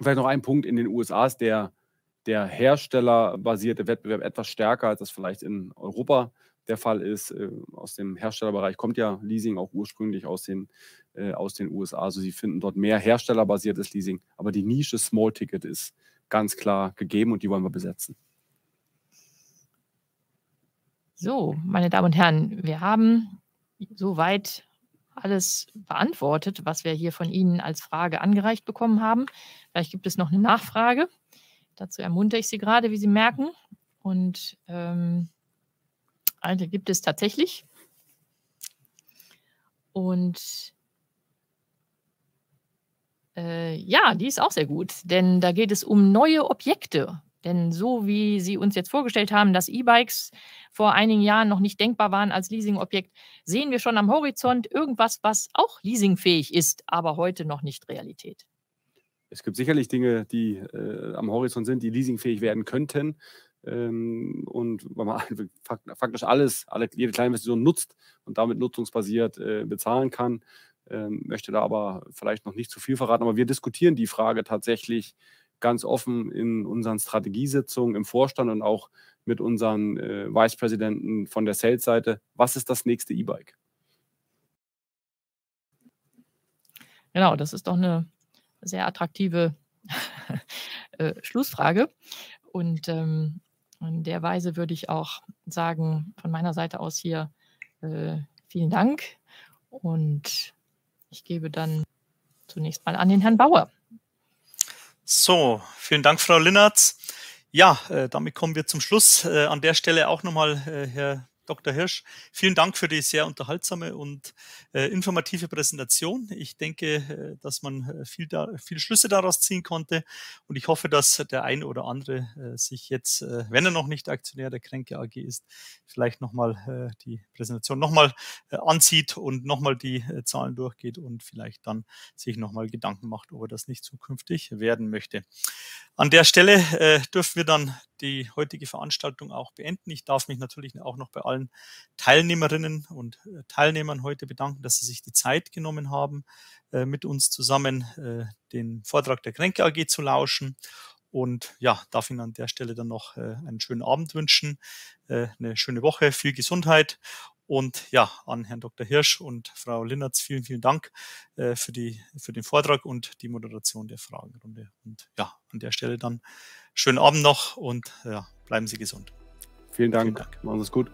vielleicht noch ein Punkt in den USA ist der der herstellerbasierte Wettbewerb etwas stärker, als das vielleicht in Europa der Fall ist. Ähm, aus dem Herstellerbereich kommt ja Leasing auch ursprünglich aus den, äh, aus den USA. Also Sie finden dort mehr herstellerbasiertes Leasing. Aber die Nische Small Ticket ist ganz klar gegeben und die wollen wir besetzen. So, meine Damen und Herren, wir haben soweit alles beantwortet, was wir hier von Ihnen als Frage angereicht bekommen haben. Vielleicht gibt es noch eine Nachfrage. Dazu ermuntere ich Sie gerade, wie Sie merken. Und ähm, Alte gibt es tatsächlich. Und äh, ja, die ist auch sehr gut, denn da geht es um neue Objekte. Denn so wie Sie uns jetzt vorgestellt haben, dass E-Bikes vor einigen Jahren noch nicht denkbar waren als Leasing-Objekt, sehen wir schon am Horizont irgendwas, was auch leasingfähig ist, aber heute noch nicht Realität. Es gibt sicherlich Dinge, die äh, am Horizont sind, die leasingfähig werden könnten ähm, und wenn man also faktisch alles, alle, jede kleine Investition nutzt und damit nutzungsbasiert äh, bezahlen kann. Ähm, möchte da aber vielleicht noch nicht zu viel verraten, aber wir diskutieren die Frage tatsächlich ganz offen in unseren Strategiesitzungen im Vorstand und auch mit unseren äh, Vice-Präsidenten von der Sales-Seite. Was ist das nächste E-Bike? Genau, das ist doch eine sehr attraktive äh, Schlussfrage. Und ähm, in der Weise würde ich auch sagen, von meiner Seite aus hier äh, vielen Dank. Und ich gebe dann zunächst mal an den Herrn Bauer. So, vielen Dank, Frau Linnertz. Ja, äh, damit kommen wir zum Schluss. Äh, an der Stelle auch nochmal, äh, Herr Dr. Hirsch, vielen Dank für die sehr unterhaltsame und äh, informative Präsentation. Ich denke, äh, dass man äh, viel, da, viel Schlüsse daraus ziehen konnte und ich hoffe, dass der eine oder andere äh, sich jetzt, äh, wenn er noch nicht Aktionär der Kränke AG ist, vielleicht nochmal äh, die Präsentation nochmal äh, anzieht und nochmal die äh, Zahlen durchgeht und vielleicht dann sich nochmal Gedanken macht, ob er das nicht zukünftig werden möchte. An der Stelle äh, dürfen wir dann die heutige Veranstaltung auch beenden. Ich darf mich natürlich auch noch bei allen Teilnehmerinnen und äh, Teilnehmern heute bedanken, dass sie sich die Zeit genommen haben, äh, mit uns zusammen äh, den Vortrag der Kränke AG zu lauschen. Und ja, darf Ihnen an der Stelle dann noch äh, einen schönen Abend wünschen, äh, eine schöne Woche, viel Gesundheit und ja, an Herrn Dr. Hirsch und Frau Linnertz vielen, vielen Dank äh, für, die, für den Vortrag und die Moderation der Fragenrunde. Und ja, an der Stelle dann schönen Abend noch und ja, bleiben Sie gesund. Vielen Dank. Vielen Dank. Machen Sie es gut.